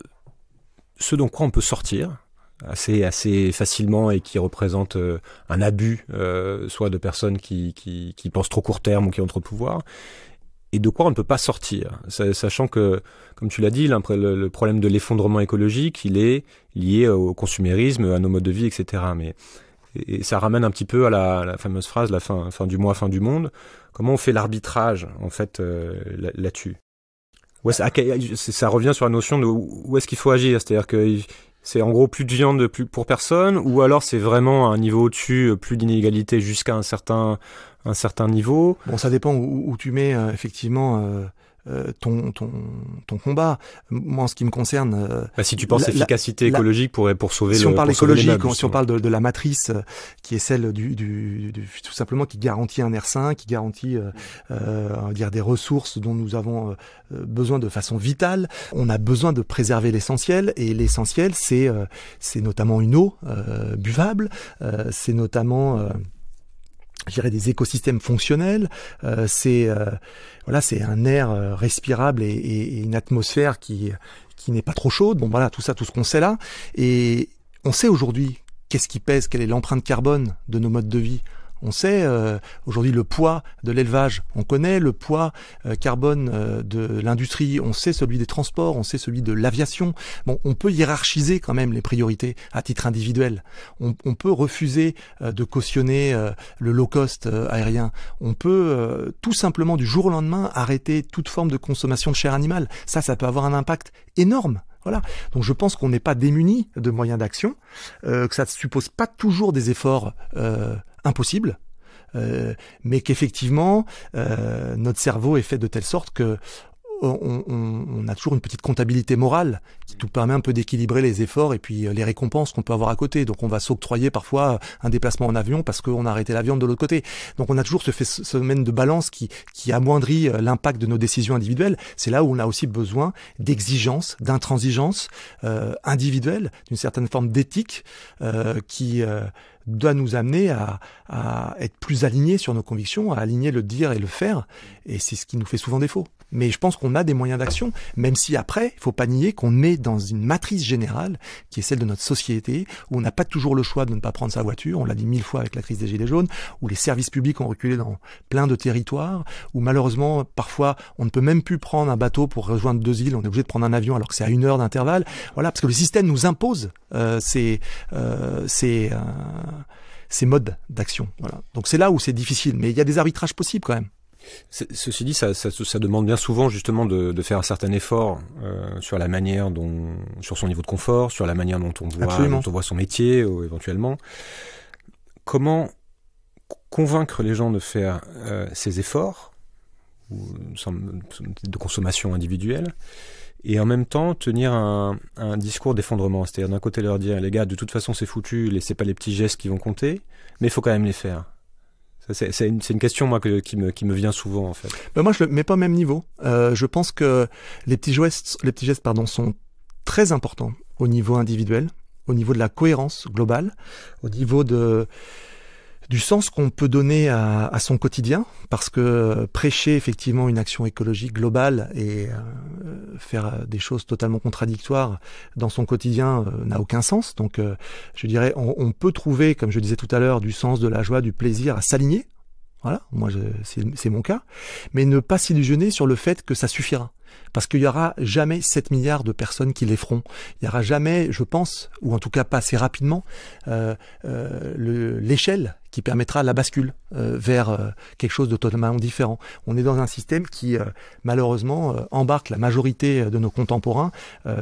ce dont quoi on peut sortir assez assez facilement et qui représente euh, un abus, soit de personnes qui, qui, pensent trop court terme ou qui ont trop de pouvoir, et de quoi on ne peut pas sortir, sachant que, comme tu l'as dit, le, le problème de l'effondrement écologique, il est lié au consumérisme, à nos modes de vie, etc. Mais et, ça ramène un petit peu à la, la fameuse phrase, la fin, fin, du mois, fin du monde. Comment on fait l'arbitrage, en fait, euh, là-dessus ah, ça, revient sur la notion de où est-ce qu'il faut agir. C'est-à-dire que c'est en gros plus de viande plus pour personne, ou alors c'est vraiment un niveau au-dessus, euh, plus d'inégalité jusqu'à un certain, un certain niveau. Bon, ça dépend où, tu mets, euh, effectivement... Euh, ton, ton, ton combat. Moi, en ce qui me concerne... Euh, bah, si tu penses efficacité écologique pourrait pour, sauver si On parle écologique, si on parle de, la matrice euh, qui est celle du, du, tout simplement qui garantit un air sain, qui garantit euh, dire des ressources dont nous avons besoin de façon vitale, on a besoin de préserver l'essentiel et l'essentiel c'est c'est notamment une eau buvable, c'est notamment je des écosystèmes fonctionnels. Euh, c'est euh, voilà, c'est un air euh, respirable et, une atmosphère qui qui n'est pas trop chaude. Bon voilà, tout ça, tout ce qu'on sait là, et on sait aujourd'hui qu'est-ce qui pèse, quelle est l'empreinte carbone de nos modes de vie. On sait euh, aujourd'hui le poids de l'élevage, on connaît le poids euh, carbone euh, de l'industrie, on sait celui des transports, on sait celui de l'aviation. Bon, on peut hiérarchiser quand même les priorités à titre individuel. On, peut refuser de cautionner le low cost aérien. On peut tout simplement du jour au lendemain arrêter toute forme de consommation de chair animale. Ça, ça peut avoir un impact énorme voilà. Donc je pense qu'on n'est pas démuni de moyens d'action, que ça ne suppose pas toujours des efforts impossible, euh, mais qu'effectivement, euh, notre cerveau est fait de telle sorte que on, a toujours une petite comptabilité morale qui nous permet un peu d'équilibrer les efforts et puis euh, les récompenses qu'on peut avoir à côté. Donc on va s'octroyer parfois un déplacement en avion parce qu'on a arrêté la viande de l'autre côté. Donc on a toujours ce domaine de balance qui, qui amoindrit l'impact de nos décisions individuelles. C'est là où on a aussi besoin d'exigence, d'intransigence euh, individuelle, d'une certaine forme d'éthique euh, qui, doit nous amener à, à être plus alignés sur nos convictions, à aligner le dire et le faire. Et c'est ce qui nous fait souvent défaut. Mais je pense qu'on a des moyens d'action, même si après, il faut pas nier qu'on est dans une matrice générale qui est celle de notre société, où on n'a pas toujours le choix de ne pas prendre sa voiture. On l'a dit mille fois avec la crise des Gilets jaunes, où les services publics ont reculé dans plein de territoires, où malheureusement, parfois, on ne peut même plus prendre un bateau pour rejoindre deux îles. On est obligé de prendre un avion alors que c'est à une heure d'intervalle. Voilà, parce que le système nous impose euh, ces, euh, euh ces modes d'action. Voilà. Donc c'est là où c'est difficile, mais il y a des arbitrages possibles quand même. Ceci dit, ça, ça, demande bien souvent justement de, faire un certain effort euh, sur la manière dont, sur son niveau de confort, sur la manière dont on voit, voit son métier euh, éventuellement. Comment convaincre les gens de faire euh, ces efforts de consommation individuelle et en même temps tenir un, un discours d'effondrement. C'est-à-dire d'un côté leur dire, les gars, de toute façon c'est foutu, laissez pas les petits gestes qui vont compter, mais il faut quand même les faire. C'est une, une, question moi que, qui, me, qui, me, vient souvent en fait. Ben, moi je le mets pas au même niveau. Euh, je pense que les petits gestes, les petits gestes pardon, sont très importants au niveau individuel, au niveau de la cohérence globale, au niveau de du sens qu'on peut donner à, son quotidien, parce que euh, prêcher effectivement une action écologique globale et euh, euh, faire des choses totalement contradictoires dans son quotidien n'a aucun sens. Donc je dirais, on, peut trouver, comme je disais tout à l'heure, du sens, de la joie, du plaisir à s'aligner. Voilà, moi c'est mon cas. Mais ne pas s'illusionner sur le fait que ça suffira parce qu'il y aura jamais 7 milliards de personnes qui les feront. Il y aura jamais, je pense, ou en tout cas pas assez rapidement, l'échelle qui permettra la bascule euh, vers euh, quelque chose de totalement différent. On est dans un système qui, euh, malheureusement, embarque la majorité de nos contemporains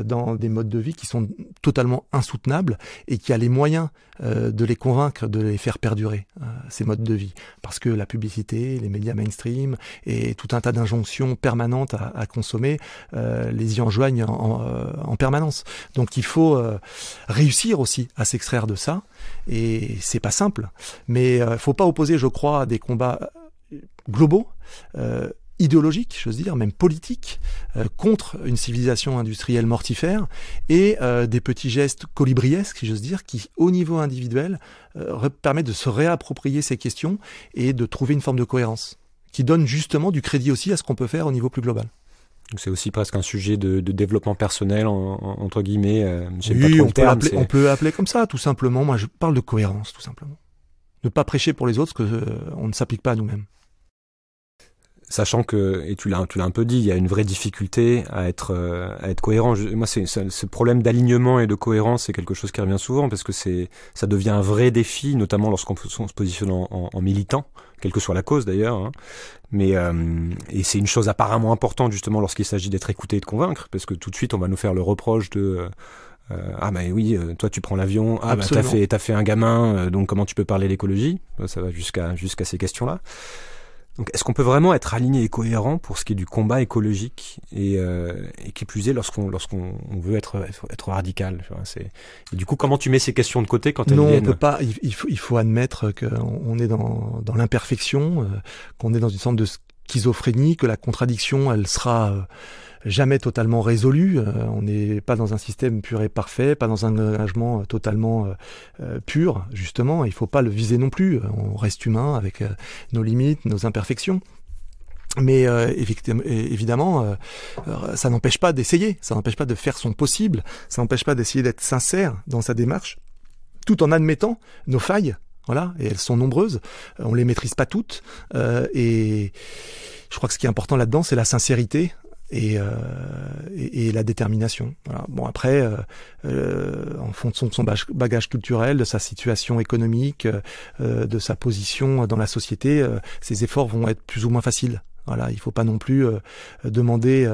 dans des modes de vie qui sont totalement insoutenables et qui a les moyens de les convaincre, de les faire perdurer, ces modes de vie. Parce que la publicité, les médias mainstream et tout un tas d'injonctions permanentes à, à consommer les y enjoignent en, en, permanence. Donc il faut réussir aussi à s'extraire de ça et c'est pas simple. Mais mais il euh, ne faut pas opposer, je crois, des combats euh, globaux euh, je veux dire, même politiques, contre une civilisation industrielle mortifère, et des petits gestes colibriesques, si j'ose dire, qui, au niveau individuel, permet permettent de se réapproprier ces questions et de trouver une forme de cohérence, qui donne justement du crédit aussi à ce qu'on peut faire au niveau plus global. C'est aussi presque un sujet de, développement personnel, entre guillemets. oui, on, on peut appeler comme ça, tout simplement. Moi, je parle de cohérence, tout simplement ne pas prêcher pour les autres, que euh, ne s'applique pas à nous-mêmes. Sachant que, et tu l'as, tu l'as un peu dit, il y a une vraie difficulté à être, euh, à être cohérent. moi, c'est, ce problème d'alignement et de cohérence, c'est quelque chose qui revient souvent parce que c'est, ça devient un vrai défi, notamment lorsqu'on se positionne en, militant, quelle que soit la cause d'ailleurs. Hein. Mais euh, et c'est une chose apparemment importante justement lorsqu'il s'agit d'être écouté et de convaincre, parce que tout de suite on va nous faire le reproche de euh, euh, ah bah oui, euh, toi tu prends l'avion, ah bah t'as fait, fait un gamin, euh, donc comment tu peux parler l'écologie ?» bah, Ça va jusqu'à jusqu'à ces questions-là. Donc est-ce qu'on peut vraiment être aligné et cohérent pour ce qui est du combat écologique et, et qui plus est lorsqu'on lorsqu'on veut être être radical c'est... Du coup, comment tu mets ces questions de côté quand elles non, Non, on peut pas. Il, faut, il faut admettre qu'on est dans, dans l'imperfection, qu'on est dans une sorte de schizophrénie, que la contradiction, elle sera jamais totalement résolu. Euh, on n'est pas dans un système pur et parfait, pas dans un engagement euh, totalement euh, pur, justement. Il ne faut pas le viser non plus. On reste humain avec nos limites, nos imperfections. Mais évidemment, ça n'empêche pas d'essayer, ça n'empêche pas de faire son possible, ça n'empêche pas d'essayer d'être sincère dans sa démarche, tout en admettant nos failles, voilà, et elles sont nombreuses, on les maîtrise pas toutes, et je crois que ce qui est important là-dedans, c'est la sincérité, et, euh, et, et, la détermination. Voilà. Bon après, euh, euh, en fonction de son bagage culturel, de sa situation économique, de sa position dans la société, ses efforts vont être plus ou moins faciles. Voilà, il faut pas non plus demander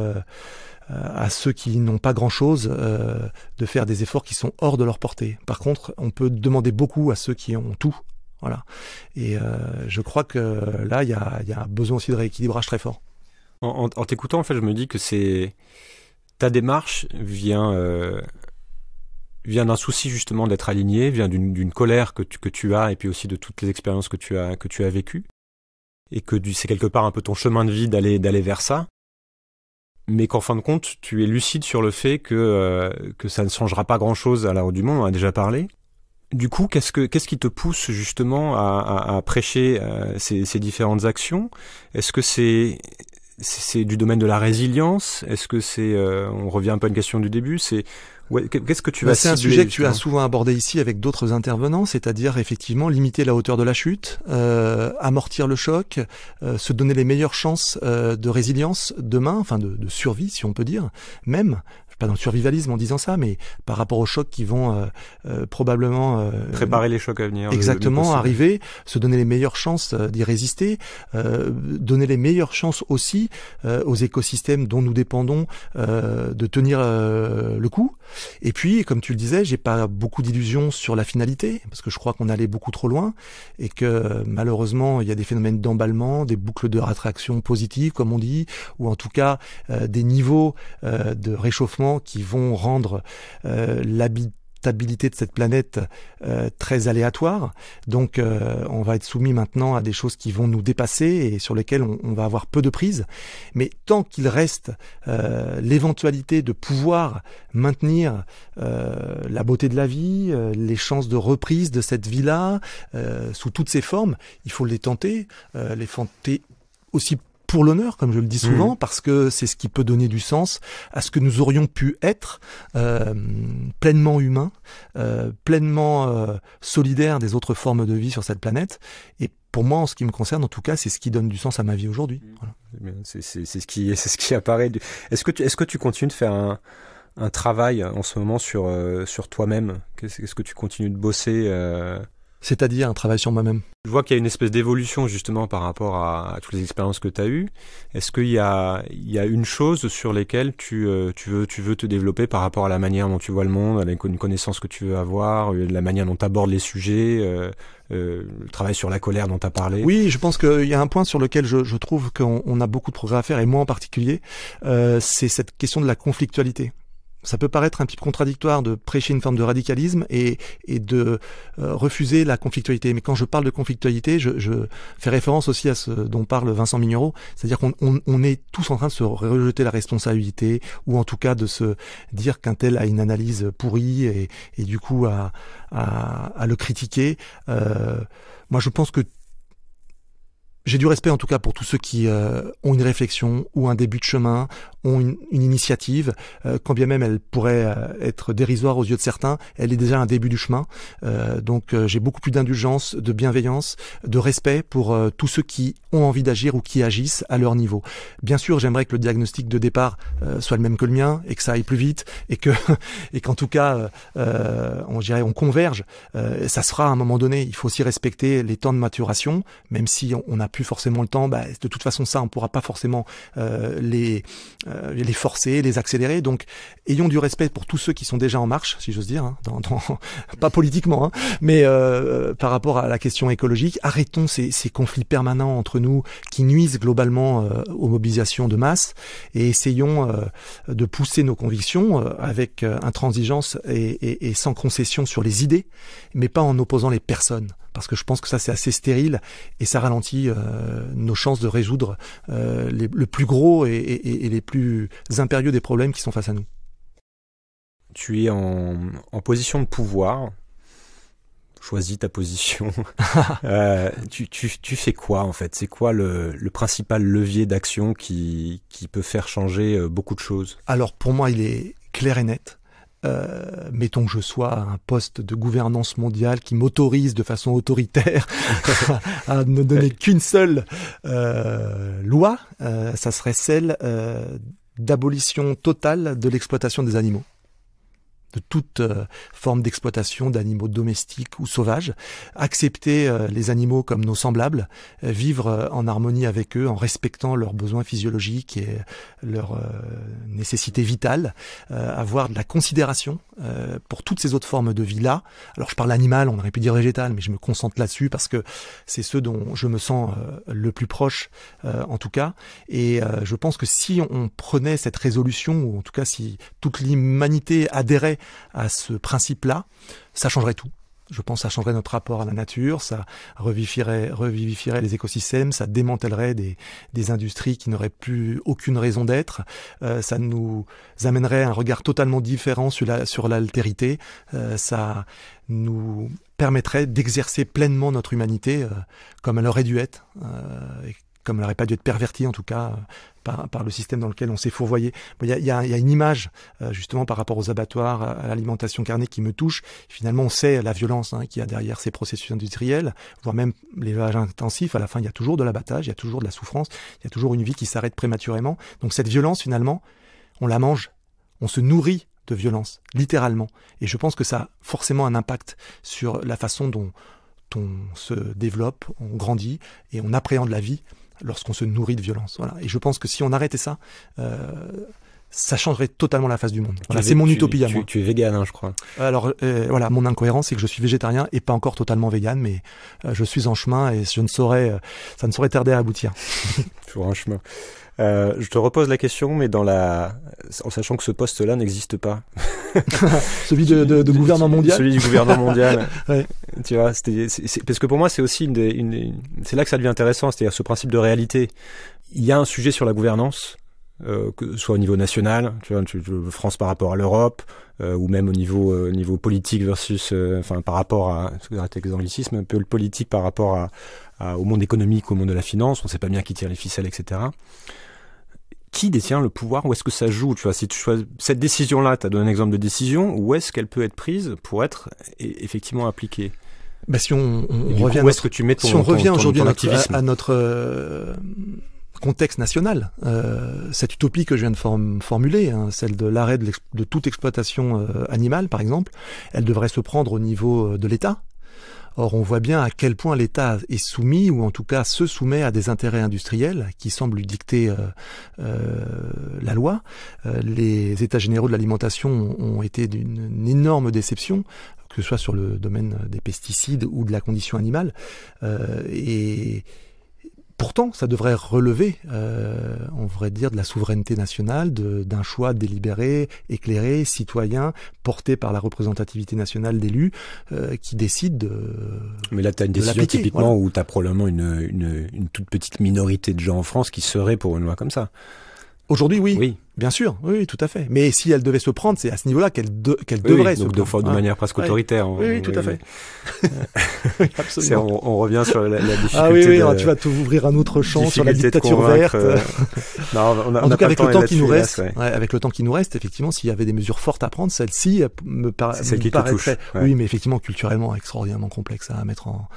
à ceux qui n'ont pas grand-chose de faire des efforts qui sont hors de leur portée. Par contre, on peut demander beaucoup à ceux qui ont tout. Voilà. Et je crois que là, il y a, y a un besoin aussi de rééquilibrage très fort en, t'écoutant, en fait, je me dis que c'est ta démarche vient euh, vient d'un souci justement d'être aligné, vient d'une colère que tu, que tu as et puis aussi de toutes les expériences que tu as que tu as vécues et que c'est quelque part un peu ton chemin de vie d'aller d'aller vers ça. Mais qu'en fin de compte, tu es lucide sur le fait que euh, que ça ne changera pas grand-chose à la du monde, on a déjà parlé. Du coup, qu'est-ce qu'est-ce qui te pousse justement à, prêcher euh, ces différentes actions Est-ce que c'est c'est du domaine de la résilience Est-ce que c'est, euh, on revient un peu à une question du début, c'est qu'est-ce que tu bah, vas C'est un sujet que tu as souvent abordé ici avec d'autres intervenants, c'est-à-dire effectivement limiter la hauteur de la chute, euh, amortir le choc, euh, se donner les meilleures chances de résilience demain, enfin de, de, survie si on peut dire, même pas dans le survivalisme en disant ça, mais par rapport aux chocs qui vont euh, euh, probablement euh, préparer les chocs à venir, exactement, arriver, se donner les meilleures chances d'y résister, donner les meilleures chances aussi aux écosystèmes dont nous dépendons de tenir le coup. Et puis, comme tu le disais, j'ai pas beaucoup d'illusions sur la finalité parce que je crois qu'on allait beaucoup trop loin et que malheureusement il y a des phénomènes d'emballement, des boucles de rattraction positives comme on dit, ou en tout cas des niveaux de réchauffement qui vont rendre euh, l'habitabilité de cette planète euh, très aléatoire. Donc euh, on va être soumis maintenant à des choses qui vont nous dépasser et sur lesquelles on, va avoir peu de prise. Mais tant qu'il reste l'éventualité de pouvoir maintenir la beauté de la vie, les chances de reprise de cette vie-là, sous toutes ses formes, il faut les tenter, les tenter aussi pour l'honneur, comme je le dis souvent, mm. parce que c'est ce qui peut donner du sens à ce que nous aurions pu être euh, pleinement humains, euh, pleinement euh, solidaires des autres formes de vie sur cette planète. Et pour moi, en ce qui me concerne, en tout cas, c'est ce qui donne du sens à ma vie aujourd'hui. Mm. Eh c'est ce qui, c'est ce qui apparaît. Est-ce que tu, est-ce que tu continues de faire un, un travail euh, en ce moment sur sur toi-même Qu'est-ce que tu continues de bosser c'est-à-dire un travail sur moi-même. Je vois qu'il y a une espèce d'évolution justement par rapport à, toutes les expériences que tu as eues. Est-ce qu'il y a, il y a une chose sur laquelle tu, euh, tu, veux, tu veux te développer par rapport à la manière dont tu vois le monde, à une connaissance que tu veux avoir, euh, la manière dont tu abordes les sujets, euh, euh, le travail sur la colère dont tu as parlé Oui, je pense qu'il y a un point sur lequel je, je trouve qu'on a beaucoup de progrès à faire, et moi en particulier, euh, c'est cette question de la conflictualité ça peut paraître un petit peu contradictoire de prêcher une forme de radicalisme et, de euh, refuser la conflictualité. Mais quand je parle de conflictualité, je, fais référence aussi à ce dont parle Vincent Mignoreau. c'est-à-dire qu'on est tous en train de se rejeter la responsabilité, ou en tout cas de se dire qu'un tel a une analyse pourrie et, du coup à, le critiquer. Euh, moi, je pense que j'ai du respect en tout cas pour tous ceux qui euh, ont une réflexion ou un début de chemin ont une, initiative, euh, quand bien même elle pourrait euh, être dérisoire aux yeux de certains, elle est déjà un début du chemin. Euh, donc euh, j'ai beaucoup plus d'indulgence, de bienveillance, de respect pour tous ceux qui ont envie d'agir ou qui agissent à leur niveau. Bien sûr, j'aimerais que le diagnostic de départ soit le même que le mien et que ça aille plus vite et que et qu'en tout cas, on dirait, on converge. ça sera à un moment donné. Il faut aussi respecter les temps de maturation, même si on n'a plus forcément le temps. Bah, de toute façon, ça, on pourra pas forcément les euh, les forcer, les accélérer. Donc, ayons du respect pour tous ceux qui sont déjà en marche, si j'ose dire, hein, pas politiquement, hein, mais euh, euh, par rapport à la question écologique. Arrêtons ces, conflits permanents entre nous qui nuisent globalement aux mobilisations de masse et essayons de pousser nos convictions avec intransigeance et, et sans concession sur les idées, mais pas en opposant les personnes parce que je pense que ça c'est assez stérile et ça ralentit euh, nos chances de résoudre euh, les, le plus gros et, les plus impérieux des problèmes qui sont face à nous. Tu es en, position de pouvoir, choisis ta position. Euh, tu, fais quoi en fait C'est quoi le, le, principal levier d'action qui, qui peut faire changer beaucoup de choses Alors pour moi, il est clair et net. Euh, mettons que je sois à un poste de gouvernance mondiale qui m'autorise de façon autoritaire à ne donner qu'une seule euh, loi, euh, ça serait celle d'abolition totale de l'exploitation des animaux de toute euh, forme d'exploitation d'animaux domestiques ou sauvages, accepter euh, les animaux comme nos semblables, euh, vivre en harmonie avec eux en respectant leurs besoins physiologiques et leurs nécessités vitales, avoir de la considération pour toutes ces autres formes de vie-là. Alors je parle animal, on aurait pu dire végétal, mais je me concentre là-dessus parce que c'est ceux dont je me sens le plus proche en tout cas. Et je pense que si on prenait cette résolution, ou en tout cas si toute l'humanité adhérait à ce principe-là, ça changerait tout. Je pense que ça changerait notre rapport à la nature, ça revivifierait, revivifierait les écosystèmes, ça démantèlerait des, industries qui n'auraient plus aucune raison d'être, euh, ça nous amènerait un regard totalement différent sur, sur l'altérité, euh, ça nous permettrait d'exercer pleinement notre humanité euh, comme elle aurait dû être, et comme elle n'aurait pas dû être pervertie en tout cas par, le système dans lequel on s'est fourvoyé. Il y, a, une image euh, justement par rapport aux abattoirs, à, l'alimentation carnée qui me touche. Finalement, on sait la violence hein, qu'il y a derrière ces processus industriels, voire même l'élevage intensif. À la fin, il y a toujours de l'abattage, il y a toujours de la souffrance, il y a toujours une vie qui s'arrête prématurément. Donc cette violence, finalement, on la mange, on se nourrit de violence, littéralement. Et je pense que ça a forcément un impact sur la façon dont on se développe, on grandit et on appréhende la vie lorsqu'on se nourrit de violence. Voilà. Et je pense que si on arrêtait ça, euh, ça changerait totalement la face du monde. c'est mon utopie à tu, moi. Tu es vegan, hein, je crois. Alors euh, voilà, mon incohérence, c'est que je suis végétarien et pas encore totalement vegan, mais euh, je suis en chemin et je ne saurais, euh, ça ne saurait tarder à aboutir. Toujours un chemin. je te repose la question, mais dans la, en sachant que ce poste-là n'existe pas. celui de, de, de gouvernement mondial. Celui du gouvernement mondial. ouais. Tu vois, parce que pour moi, c'est aussi une, une... c'est là que ça devient intéressant, c'est-à-dire ce principe de réalité. Il y a un sujet sur la gouvernance euh, que soit au niveau national, tu vois, tu, France par rapport à l'Europe, euh, ou même au niveau euh, niveau politique versus, euh, enfin par rapport à, arrêtez avec les anglicismes, un peu le politique par rapport à, au monde économique, au monde de la finance, on sait pas bien qui tire les ficelles, etc. Qui détient le pouvoir Où est-ce que ça joue Tu vois, si tu choisis cette décision-là, tu as donné un exemple de décision. Où est-ce qu'elle peut être prise pour être effectivement appliquée bah, si on, on, revient, que tu mets ton, si on revient aujourd'hui à, à, notre contexte national. Euh, cette utopie que je viens de formuler, hein, celle de l'arrêt de, toute exploitation euh, animale, par exemple, elle devrait se prendre au niveau euh, de l'État. Or, on voit bien à quel point l'État est soumis, ou en tout cas se soumet à des intérêts industriels qui semblent lui dicter la loi. les États généraux de l'alimentation ont été d'une énorme déception que ce soit sur le domaine des pesticides ou de la condition animale. et Pourtant, ça devrait relever, euh, on voudrait dire, de la souveraineté nationale, d'un choix délibéré, éclairé, citoyen, porté par la représentativité nationale d'élus, euh, qui décide de. Mais là, tu as une décision typiquement où tu as probablement une, une, une toute petite minorité de gens en France qui seraient pour une loi comme ça. Aujourd'hui, oui. Oui. Bien sûr, oui, tout à fait. Mais si elle devait se prendre, c'est à ce niveau-là qu'elle qu'elle devrait se donc prendre. De, de manière presque autoritaire. Oui, oui hein. tout à fait. Absolument. On, revient sur la, la difficulté. Ah oui, ah, tu vas t'ouvrir ouvrir un autre champ sur la dictature verte. Euh, non, on a, en tout cas, avec le temps qui nous reste, avec le temps qui nous reste, effectivement, s'il y avait des mesures fortes à prendre, celle-ci me, paraissent... celle qui paraîtrait, oui, mais effectivement, culturellement extraordinairement complexe à mettre en,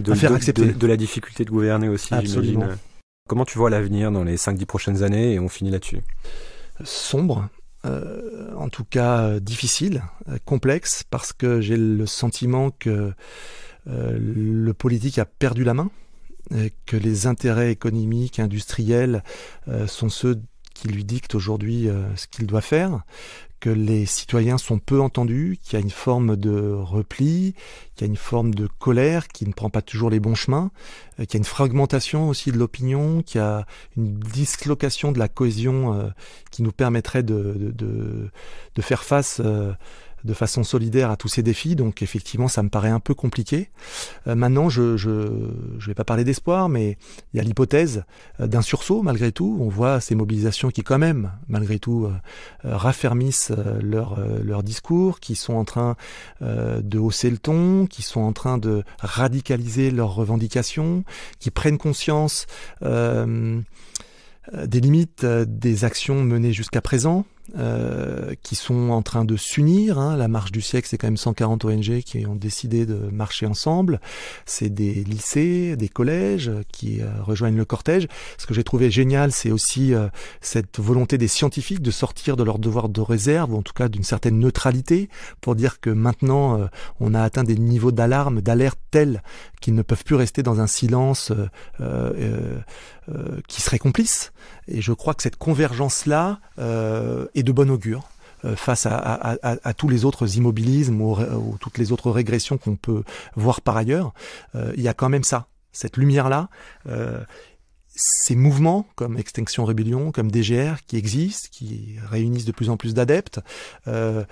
de, à faire accepter. De, la difficulté de gouverner aussi, j'imagine. Comment tu vois l'avenir dans les 5-10 prochaines années Et on finit là-dessus. Sombre, euh, en tout cas euh, difficile, euh, complexe, parce que j'ai le sentiment que le politique a perdu la main, que les intérêts économiques, industriels sont ceux qui lui dictent aujourd'hui ce qu'il doit faire, que les citoyens sont peu entendus, qu'il y a une forme de repli, qu'il y a une forme de colère qui ne prend pas toujours les bons chemins, euh, qu'il y a une fragmentation aussi de l'opinion, qu'il y a une dislocation de la cohésion euh, qui nous permettrait de, de, de, de faire face euh, de façon solidaire à tous ces défis. Donc effectivement, ça me paraît un peu compliqué. Euh, maintenant, je ne vais pas parler d'espoir, mais il y a l'hypothèse euh, d'un sursaut malgré tout. On voit ces mobilisations qui quand même, malgré tout, euh, raffermissent leur, discours, qui sont en train de hausser le ton, qui sont en train de radicaliser leurs revendications, qui prennent conscience des limites des actions menées jusqu'à présent euh, qui sont en train de s'unir. Hein. La marche du siècle, c'est quand même 140 ONG qui ont décidé de marcher ensemble. C'est des lycées, des collèges qui euh, rejoignent le cortège. Ce que j'ai trouvé génial, c'est aussi euh, cette volonté des scientifiques de sortir de leur devoir de réserve, ou en tout cas d'une certaine neutralité, pour dire que maintenant, on a atteint des niveaux d'alarme, d'alerte tels qu'ils ne peuvent plus rester dans un silence euh, euh, euh, qui serait complice. Et je crois que cette convergence-là euh, est de bon augure euh, face à, à, à, tous les autres immobilismes ou, toutes les autres régressions qu'on peut voir par ailleurs. Il y a quand même ça, cette lumière-là ces mouvements comme Extinction Rébellion, comme DGR, qui existent, qui réunissent de plus en plus d'adeptes, euh,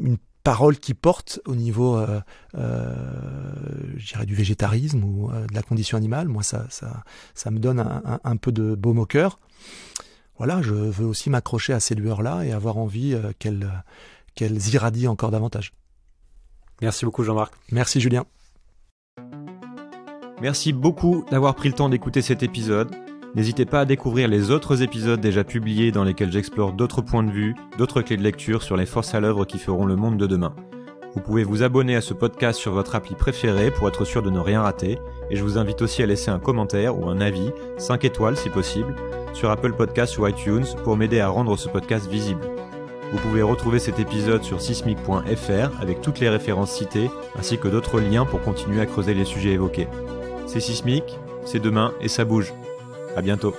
une paroles qui portent au niveau, euh, euh du végétarisme ou euh, de la condition animale. Moi, ça, ça, me donne un, peu de baume au Voilà, je veux aussi m'accrocher à ces lueurs-là et avoir envie euh, qu'elles irradient encore davantage. Merci beaucoup, Jean-Marc. Merci, Julien. Merci beaucoup d'avoir pris le temps d'écouter cet épisode. N'hésitez pas à découvrir les autres épisodes déjà publiés dans lesquels j'explore d'autres points de vue, d'autres clés de lecture sur les forces à l'œuvre qui feront le monde de demain. Vous pouvez vous abonner à ce podcast sur votre appli préférée pour être sûr de ne rien rater, et je vous invite aussi à laisser un commentaire ou un avis, 5 étoiles si possible, sur Apple Podcasts ou iTunes pour m'aider à rendre ce podcast visible. Vous pouvez retrouver cet épisode sur sismic.fr avec toutes les références citées, ainsi que d'autres liens pour continuer à creuser les sujets évoqués. C'est Sismic, c'est demain et ça bouge. À bientôt.